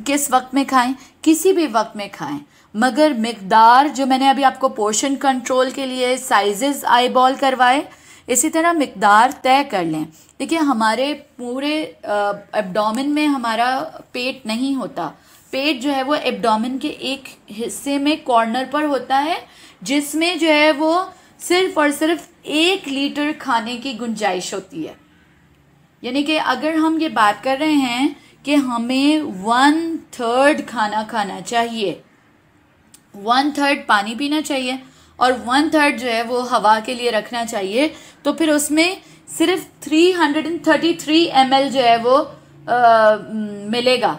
किस वक्त में खाएं किसी भी वक्त में खाएं मगर मकदार जो मैंने अभी आपको पोर्शन कंट्रोल के लिए साइजेस आई बॉल करवाए इसी तरह मकदार तय कर लें देखिए हमारे पूरे एब्डोमिन में हमारा पेट नहीं होता पेट जो है वो एब्डोमिन के एक हिस्से में कॉर्नर पर होता है जिसमें जो है वो सिर्फ और सिर्फ एक लीटर खाने की गुंजाइश होती है यानी कि अगर हम ये बात कर रहे हैं कि हमें वन थर्ड खाना खाना चाहिए वन थर्ड पानी पीना चाहिए और वन थर्ड जो है वो हवा के लिए रखना चाहिए तो फिर उसमें सिर्फ 333 हंड्रेड जो है वो आ, मिलेगा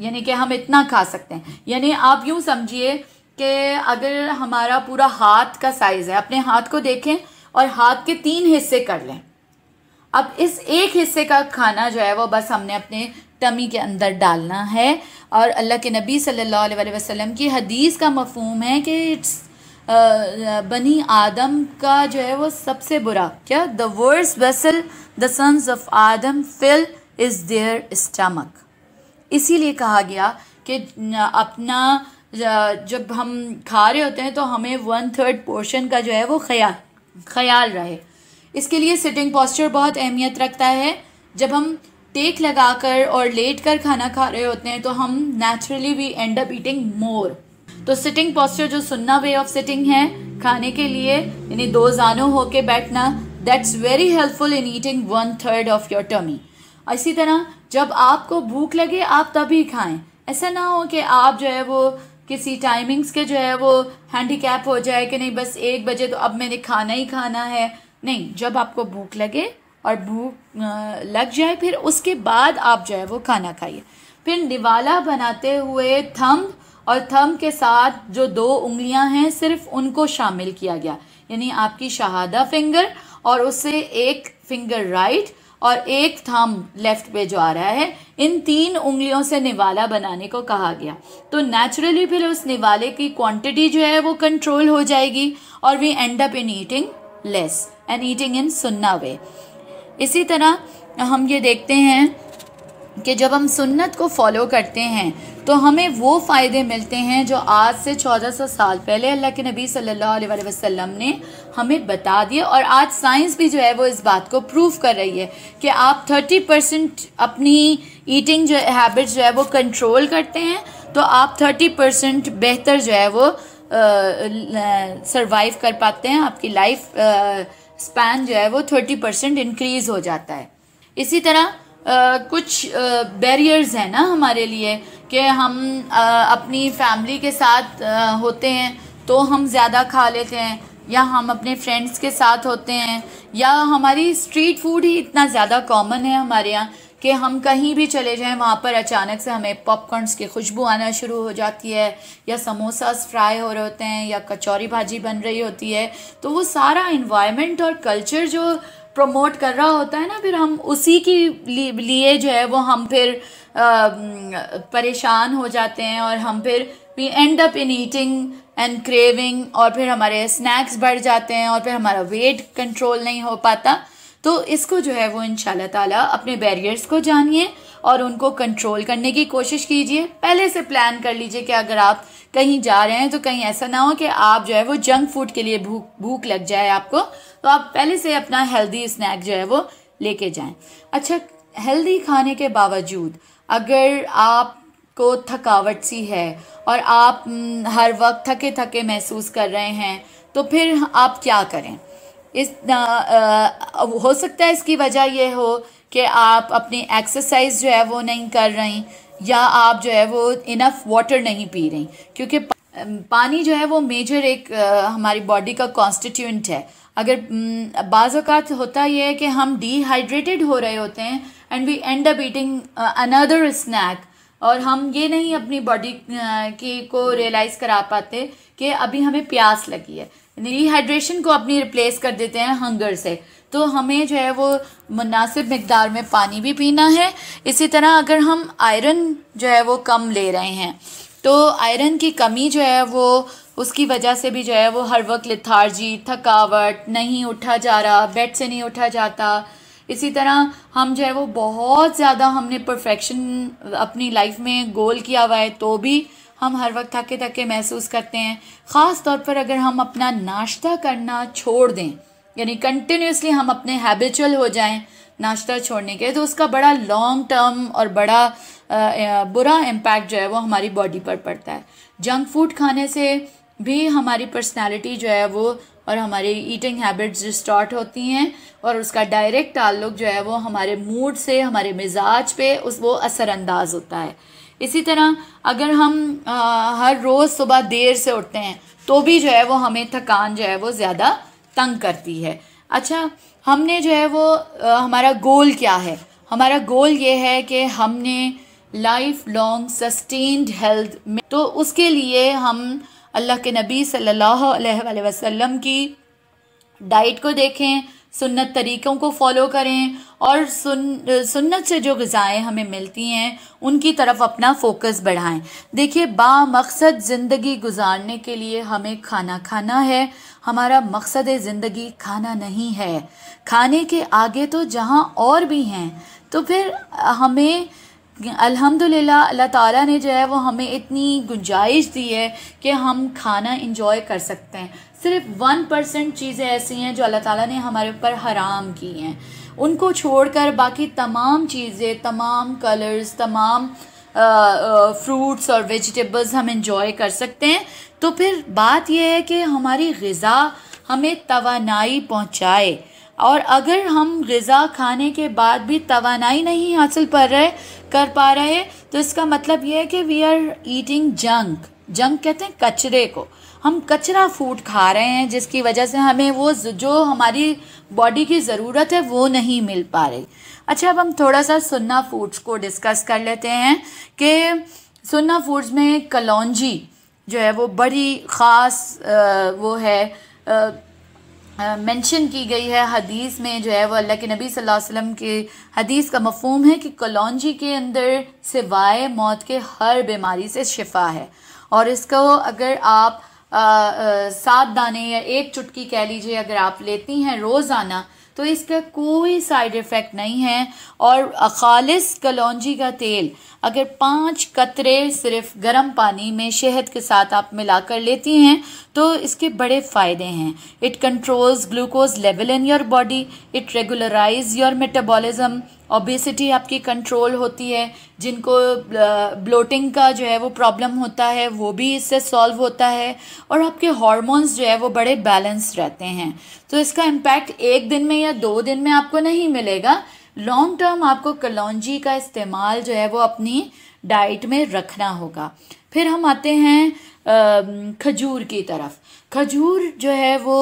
यानी कि हम इतना खा सकते हैं यानी आप यूं समझिए कि अगर हमारा पूरा हाथ का साइज़ है अपने हाथ को देखें और हाथ के तीन हिस्से कर लें अब इस एक हिस्से का खाना जो है वो बस हमने अपने टमी के अंदर डालना है और अल्लाह के नबी सल्लल्लाहु अलैहि वसल्लम की हदीस का मफहम है कि इट्स बनी आदम का जो है वो सबसे बुरा क्या the worse vessel the sons of Adam fill is their stomach इसीलिए कहा गया कि अपना जब हम खा रहे होते हैं तो हमें वन थर्ड पोर्शन का जो है वो ख्याल ख्याल रहे इसके लिए सिटिंग पॉस्चर बहुत अहमियत रखता है जब हम टेक लगाकर और लेट कर खाना खा रहे होते हैं तो हम naturally we end up eating more तो सिटिंग पॉस्चर जो सुनना वे ऑफ सिटिंग है खाने के लिए यानी दो जानो होके बैठना that's very helpful in eating one third of your tummy इसी तरह जब आपको भूख लगे आप तभी खाएं ऐसा ना हो कि आप जो है वो किसी टाइमिंग्स के जो है वो हैंडीकैप हो जाए कि नहीं बस एक बजे तो अब मैंने खाना ही खाना है नहीं जब आपको भूख लगे और भूख लग जाए फिर उसके बाद आप जो है वो खाना खाइए फिर निवाला बनाते हुए थम्ब और थम के साथ जो दो उंगलियां हैं सिर्फ उनको शामिल किया गया यानी आपकी शहादा फिंगर और उससे एक फिंगर राइट और एक थम लेफ्ट पे जो आ रहा है इन तीन उंगलियों से निवाला बनाने को कहा गया तो नेचुरली फिर उस निवाले की क्वांटिटी जो है वो कंट्रोल हो जाएगी और we end up in eating less and eating in सुन्ना वे इसी तरह हम ये देखते हैं कि जब हम सुन्नत को फॉलो करते हैं तो हमें वो फ़ायदे मिलते हैं जो आज से 1400 साल पहले अल्लाह के नबी सल्लल्लाहु अलैहि वसल्लम ने हमें बता दिए और आज साइंस भी जो है वो इस बात को प्रूव कर रही है कि आप 30 परसेंट अपनी ईटिंग जो हैबिट जो है वो कंट्रोल करते हैं तो आप 30 परसेंट बेहतर जो है वो सर्वाइव कर पाते हैं आपकी लाइफ स्पैन जो है वो थर्टी परसेंट इंक्रीज़ हो जाता है इसी तरह कुछ बैरियर्स हैं ना हमारे लिए कि हम आ, अपनी फैमिली के साथ आ, होते हैं तो हम ज़्यादा खा लेते हैं या हम अपने फ्रेंड्स के साथ होते हैं या हमारी स्ट्रीट फूड ही इतना ज़्यादा कॉमन है हमारे यहाँ कि हम कहीं भी चले जाएं वहाँ पर अचानक से हमें पॉपकॉर्नस की खुशबू आना शुरू हो जाती है या समोसास फ्राई हो रहे होते हैं या कचौरी भाजी बन रही होती है तो वो सारा इन्वायरमेंट और कल्चर जो प्रमोट कर रहा होता है ना फिर हम उसी के लिए जो है वो हम फिर परेशान हो जाते हैं और हम फिर we end up in eating and craving और फिर हमारे स्नैक्स बढ़ जाते हैं और फिर हमारा वेट कंट्रोल नहीं हो पाता तो इसको जो है वो इन ताला अपने बैरियर्स को जानिए और उनको कंट्रोल करने की कोशिश कीजिए पहले से प्लान कर लीजिए कि अगर आप कहीं जा रहे हैं तो कहीं ऐसा ना हो कि आप जो है वो जंक फूड के लिए भूख भूख लग जाए आपको तो आप पहले से अपना हेल्दी स्नैक जो है वो लेके जाएं अच्छा हेल्दी खाने के बावजूद अगर आपको थकावट सी है और आप हर वक्त थके थके महसूस कर रहे हैं तो फिर आप क्या करें इस आ, आ, हो सकता है इसकी वजह यह हो कि आप अपनी एक्सरसाइज जो है वो नहीं कर रही या आप जो है वो इनफ वाटर नहीं पी रही क्योंकि पानी जो है वो मेजर एक आ, हमारी बॉडी का कॉन्स्टिट्यूंट है अगर हम्म, बाज़ात होता यह है कि हम डिहाइड्रेटेड हो रहे होते हैं and we end up eating another snack और हम ये नहीं अपनी बॉडी uh, की को रियलाइज़ करा पाते कि अभी हमें प्यास लगी है डिहाइड्रेशन को अपनी रिप्लेस कर देते हैं हंगर से तो हमें जो है वो मुनासिब मकदार में पानी भी पीना है इसी तरह अगर हम आयरन जो है वो कम ले रहे हैं तो आयरन की कमी जो है वो उसकी वजह से भी जो है वो हर वक्त लिथार्जी थकावट नहीं उठा जा रहा बेड से नहीं उठा जाता इसी तरह हम जो है वो बहुत ज़्यादा हमने परफेक्शन अपनी लाइफ में गोल किया हुआ है तो भी हम हर वक्त थके थके महसूस करते हैं ख़ास तौर पर अगर हम अपना नाश्ता करना छोड़ दें यानी कंटिन्यूसली हम अपने हैबिचुअल हो जाएं नाश्ता छोड़ने के तो उसका बड़ा लॉन्ग टर्म और बड़ा आ, बुरा इम्पैक्ट जो है वो हमारी बॉडी पर पड़ता है जंक फूड खाने से भी हमारी पर्सनालिटी जो है वो और हमारी ईटिंग हैबिट्स डिस्टॉर्ट होती हैं और उसका डायरेक्ट ताल्लुक जो है वो हमारे मूड से हमारे मिजाज पे उस वो असरानंदाज होता है इसी तरह अगर हम आ, हर रोज़ सुबह देर से उठते हैं तो भी जो है वो हमें थकान जो है वो ज़्यादा तंग करती है अच्छा हमने जो है वो आ, हमारा गोल क्या है हमारा गोल ये है कि हमने लाइफ लॉन्ग सस्टेन्ड हेल्थ में तो उसके लिए हम अल्लाह के नबी सल्लल्लाहु अलैहि वसल्लम की डाइट को देखें सुन्नत तरीक़ों को फॉलो करें और सुन सुन्नत से जो गज़ाएँ हमें मिलती हैं उनकी तरफ अपना फोकस बढ़ाएं देखिए बा मकसद ज़िंदगी गुजारने के लिए हमें खाना खाना है हमारा मकसद ज़िंदगी खाना नहीं है खाने के आगे तो जहाँ और भी हैं तो फिर हमें अल्हम्दुलिल्लाह अल्लाह ताला ने जो है वो हमें इतनी गुंजाइश दी है कि हम खाना इंजॉय कर सकते हैं सिर्फ वन परसेंट चीज़ें ऐसी हैं जो अल्लाह ताला ने हमारे ऊपर हराम की हैं उनको छोड़कर बाकी तमाम चीज़ें तमाम कलर्स तमाम फ्रूट्स और वेजिटेबल्स हम इंजॉय कर सकते हैं तो फिर बात यह है कि हमारी गज़ा हमें तोानाई पहुँचाए और अगर हम गज़ा खाने के बाद भी तोानाई नहीं हासिल कर रहे कर पा रहे हैं तो इसका मतलब ये है कि we are eating junk junk कहते हैं कचरे को हम कचरा फूड खा रहे हैं जिसकी वजह से हमें वो जो हमारी बॉडी की ज़रूरत है वो नहीं मिल पा रही अच्छा अब हम थोड़ा सा सुन्ना फूड्स को डिस्कस कर लेते हैं कि सुन्ना फूड्स में कलौजी जो है वो बड़ी ख़ास वो है मेंशन की गई है हदीस में जो है वो अल्लाह के नबी सल्लल्लाहु अलैहि वसल्लम के हदीस का मफहम है कि कलौजी के अंदर सिवाय मौत के हर बीमारी से शिफा है और इसको अगर आप सात दाने या एक चुटकी कह लीजिए अगर आप लेती हैं रोज़ाना तो इसका कोई साइड इफ़ेक्ट नहीं है और खालिस कलौजी का तेल अगर पाँच कतरे सिर्फ गर्म पानी में शहद के साथ आप मिलाकर लेती हैं तो इसके बड़े फ़ायदे हैं it controls glucose level in your body it regularize your metabolism obesity आपकी कंट्रोल होती है जिनको ब्लोटिंग का जो है वो प्रॉब्लम होता है वो भी इससे सॉल्व होता है और आपके हॉर्मोन्स जो है वो बड़े बैलेंस रहते हैं तो इसका इम्पैक्ट एक दिन में या दो दिन में आपको नहीं मिलेगा लॉन्ग टर्म आपको कलौजी का इस्तेमाल जो है वो अपनी डाइट में रखना होगा फिर हम आते हैं खजूर की तरफ खजूर जो है वो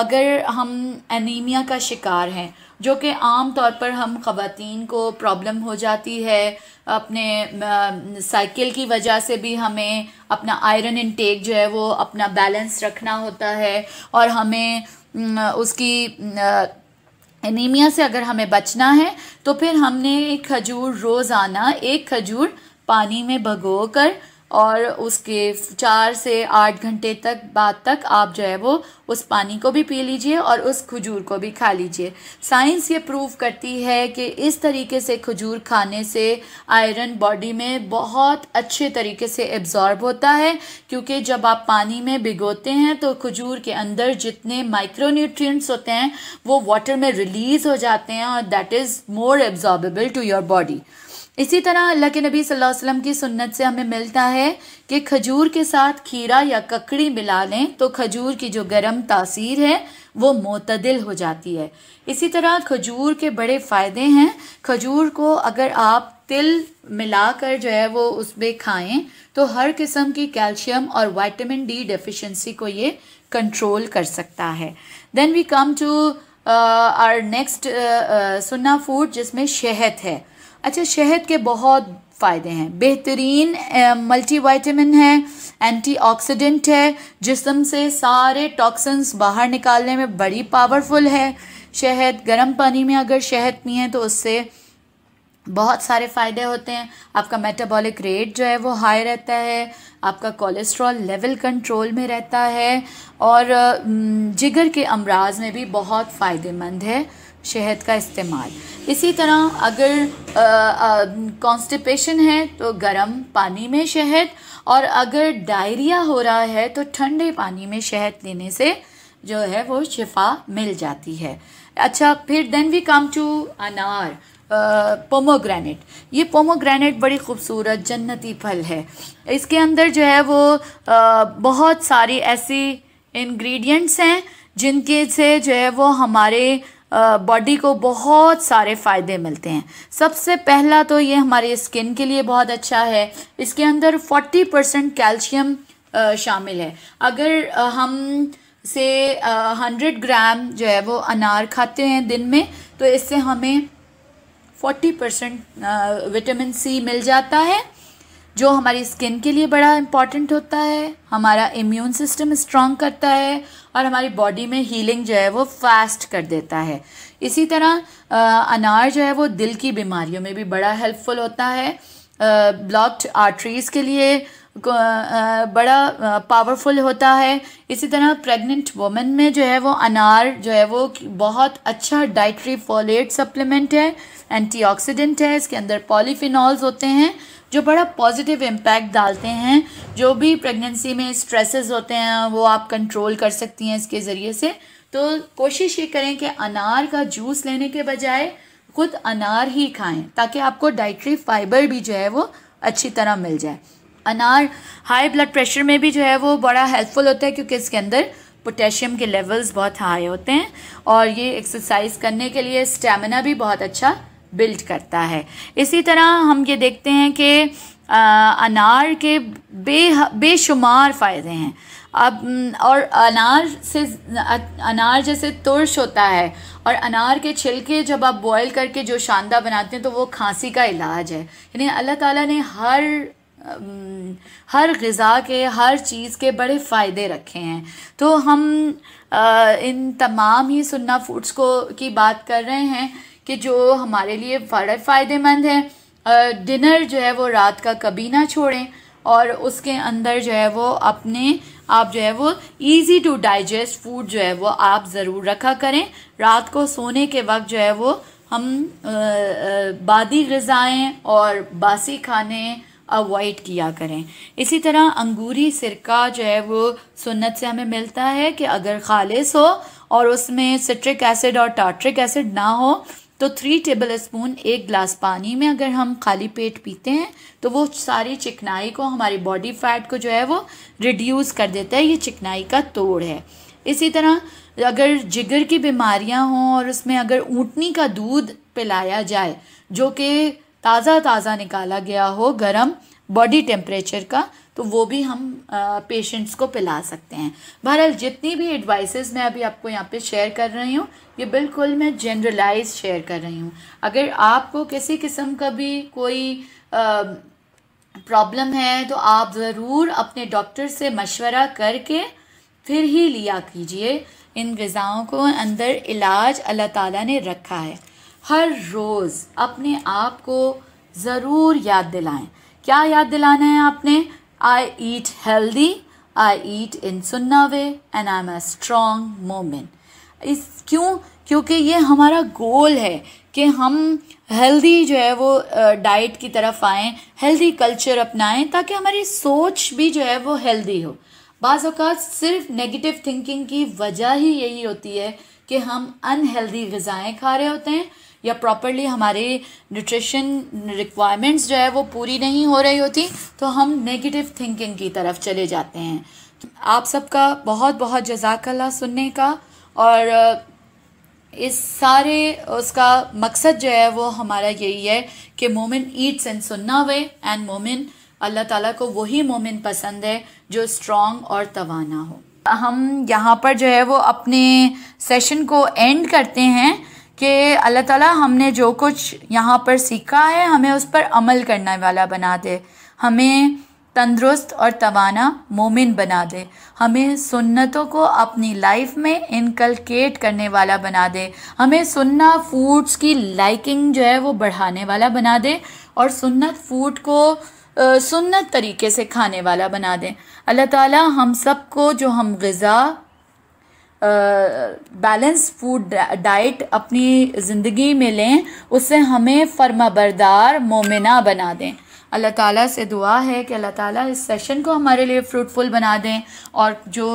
अगर हम एनीमिया का शिकार हैं जो कि आम तौर पर हम खातन को प्रॉब्लम हो जाती है अपने साइकिल की वजह से भी हमें अपना आयरन इनटेक जो है वो अपना बैलेंस रखना होता है और हमें उसकी एनीमिया से अगर हमें बचना है तो फिर हमने खजूर रोज़ाना एक खजूर पानी में भगो कर और उसके चार से आठ घंटे तक बाद तक आप जो है वो उस पानी को भी पी लीजिए और उस खजूर को भी खा लीजिए साइंस ये प्रूव करती है कि इस तरीके से खजूर खाने से आयरन बॉडी में बहुत अच्छे तरीके से एब्जॉर्ब होता है क्योंकि जब आप पानी में भिगोते हैं तो खजूर के अंदर जितने माइक्रोन्यूट्रिएंट्स होते हैं वो वाटर में रिलीज़ हो जाते हैं और that is more absorbable to your body इसी तरह अल्लाह के नबी सल्लल्लाहु अलैहि वसल्लम की सुन्नत से हमें मिलता है कि खजूर के साथ खीरा या ककड़ी मिला लें तो खजूर की जो गर्म तासीर है वो मतदिल हो जाती है इसी तरह खजूर के बड़े फ़ायदे हैं खजूर को अगर आप तिल मिलाकर जो है वो उसमें खाएं तो हर किस्म की कैल्शियम और वाइटामिन डी डेफिशेंसी को ये कंट्रोल कर सकता है then we come to our next सुन्ना फूड जिसमें शहद है अच्छा शहद के बहुत फ़ायदे हैं बेहतरीन मल्टी है एंटीऑक्सीडेंट है जिसम से सारे टॉक्सन्स बाहर निकालने में बड़ी पावरफुल है शहद गर्म पानी में अगर शहद पिए तो उससे बहुत सारे फ़ायदे होते हैं आपका मेटाबॉलिक रेट जो है वो हाई रहता है आपका कोलेस्ट्रॉल लेवल कंट्रोल में रहता है और जिगर के अमराज में भी बहुत फ़ायदेमंद है शहद का इस्तेमाल इसी तरह अगर कॉन्स्टिपेशन है तो गर्म पानी में शहद और अगर डायरिया हो रहा है तो ठंडे पानी में शहद लेने से जो है वो शिफा मिल जाती है अच्छा फिर देन वी कम टू अनार पोमोग्रेनेट ये पोमोग्रेनेट बड़ी खूबसूरत जन्नती फल है इसके अंदर जो है वो आ, बहुत सारी ऐसी इंग्रेडिएंट्स हैं जिनके से जो है वो हमारे बॉडी को बहुत सारे फ़ायदे मिलते हैं सबसे पहला तो ये हमारी स्किन के लिए बहुत अच्छा है इसके अंदर 40 परसेंट कैल्शियम शामिल है अगर हम से हंड्रेड ग्राम जो है वो अनार खाते हैं दिन में तो इससे हमें फोर्टी परसेंट विटामिन सी मिल जाता है जो हमारी स्किन के लिए बड़ा इम्पॉर्टेंट होता है हमारा इम्यून सिस्टम स्ट्रांग करता है और हमारी बॉडी में हीलिंग जो है वो फास्ट कर देता है इसी तरह अनार जो है वो दिल की बीमारियों में भी बड़ा हेल्पफुल होता है ब्लॉक्ड आर्टरीज़ के लिए बड़ा पावरफुल होता है इसी तरह प्रेग्नेंट वुमेन में जो है वो अनार जो है वो बहुत अच्छा डाइट्री फोलेट सप्लीमेंट है एंटीऑक्सीडेंट है इसके अंदर पॉलीफिनॉल्स होते हैं जो बड़ा पॉजिटिव इम्पैक्ट डालते हैं जो भी प्रेगनेंसी में स्ट्रेसेस होते हैं वो आप कंट्रोल कर सकती हैं इसके ज़रिए से तो कोशिश ये करें कि अनार का जूस लेने के बजाय खुद अनार ही खाएं ताकि आपको डाइट्री फाइबर भी जो है वो अच्छी तरह मिल जाए अनार हाई ब्लड प्रेशर में भी जो है वो बड़ा हेल्पफुल होता है क्योंकि इसके अंदर पोटेशियम के लेवल्स बहुत हाई होते हैं और ये एक्सरसाइज करने के लिए स्टेमिना भी बहुत अच्छा बिल्ड करता है इसी तरह हम ये देखते हैं कि अनार के बे बेशुमार फ़ायदे हैं अब और अनार से अनार जैसे तुर्श होता है और अनार के छिलके जब आप बॉईल करके जो शानदार बनाते हैं तो वो खांसी का इलाज है यानी अल्लाह ताला ने हर हर गज़ा के हर चीज़ के बड़े फ़ायदे रखे हैं तो हम इन तमाम ही सुन्ना फूड्स को की बात कर रहे हैं कि जो हमारे लिए बड़े फ़ायदेमंद है डिनर जो है वो रात का कभी ना छोड़ें और उसके अंदर जो है वो अपने आप जो है वो इजी टू डाइजेस्ट फूड जो है वो आप ज़रूर रखा करें रात को सोने के वक्त जो है वो हम बादी गज़ाएँ और बासी खाने अवॉइड किया करें इसी तरह अंगूरी सिरका जो है वो सुन्नत से हमें मिलता है कि अगर खालिश हो और उसमें सिट्रिक एसिड और टाट्रिक एसिड ना हो तो थ्री टेबल स्पून एक ग्लास पानी में अगर हम खाली पेट पीते हैं तो वो सारी चिकनाई को हमारी बॉडी फैट को जो है वो रिड्यूस कर देता है ये चिकनाई का तोड़ है इसी तरह अगर जिगर की बीमारियां हों और उसमें अगर ऊँटनी का दूध पिलाया जाए जो कि ताज़ा ताज़ा निकाला गया हो गर्म बॉडी टेम्परेचर का तो वो भी हम पेशेंट्स को पिला सकते हैं बहरहाल जितनी भी एडवाइसेस मैं अभी आपको यहाँ पे शेयर कर रही हूँ ये बिल्कुल मैं जनरलाइज शेयर कर रही हूँ अगर आपको किसी किस्म का भी कोई प्रॉब्लम है तो आप ज़रूर अपने डॉक्टर से मशवरा करके फिर ही लिया कीजिए इन गज़ाओं को अंदर इलाज अल्लाह ताला ने रखा है हर रोज़ अपने आप को ज़रूर याद दिलाएं क्या याद दिलाना है आपने I eat healthy, I eat in सुन्ना way and I am strong strong मोमिन इस क्यों क्योंकि ये हमारा गोल है कि हम हेल्दी जो है वो डाइट की तरफ आएँ हेल्दी कल्चर अपनाएं ताकि हमारी सोच भी जो है वो हेल्दी हो बाज़ सिर्फ नेगेटिव थिंकिंग की वजह ही यही होती है कि हम अनहेल्दी गज़ाएँ खा रहे होते हैं या प्रॉपरली हमारे न्यूट्रिशन रिक्वायरमेंट्स जो है वो पूरी नहीं हो रही होती तो हम नेगेटिव थिंकिंग की तरफ चले जाते हैं तो आप सबका बहुत बहुत जजाकल्ला सुनने का और इस सारे उसका मकसद जो है वो हमारा यही है कि मोमिन ईट्स एंड सुनना वे एंड मोमिन अल्लाह ताला को वही मोमिन पसंद है जो स्ट्रांग और तवाना हो हम यहाँ पर जो है वो अपने सेशन को एंड करते हैं कि अल्लाह ताला हमने जो कुछ यहाँ पर सीखा है हमें उस पर अमल करने वाला बना दे हमें तंदरुस्त और तवाना मोमिन बना दे हमें सुन्नतों को अपनी लाइफ में इनकलकेट करने वाला बना दे हमें सुन्ना फूड्स की लाइकिंग जो है वो बढ़ाने वाला बना दे और सुन्नत फूड को सुन्नत तरीके से खाने वाला बना दें अल्लाह ताला हम सबको को जो हम गज़ा बैलेंस फूड डाइट अपनी ज़िंदगी में लें उससे हमें फर्माबरदार मोमिना बना दें अल्लाह ताला से दुआ है कि अल्लाह ताला इस सेशन को हमारे लिए फ्रूटफुल बना दें और जो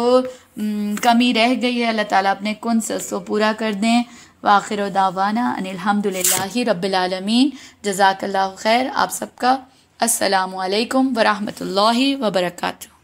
कमी रह गई है अल्लाह ताला अपने कुन सो पूरा कर दें वाखिर दावाना अनिलहमदिल्ला रबालमीन जजाकल्ला खैर आप सबका असलकम वरहमल वबरकू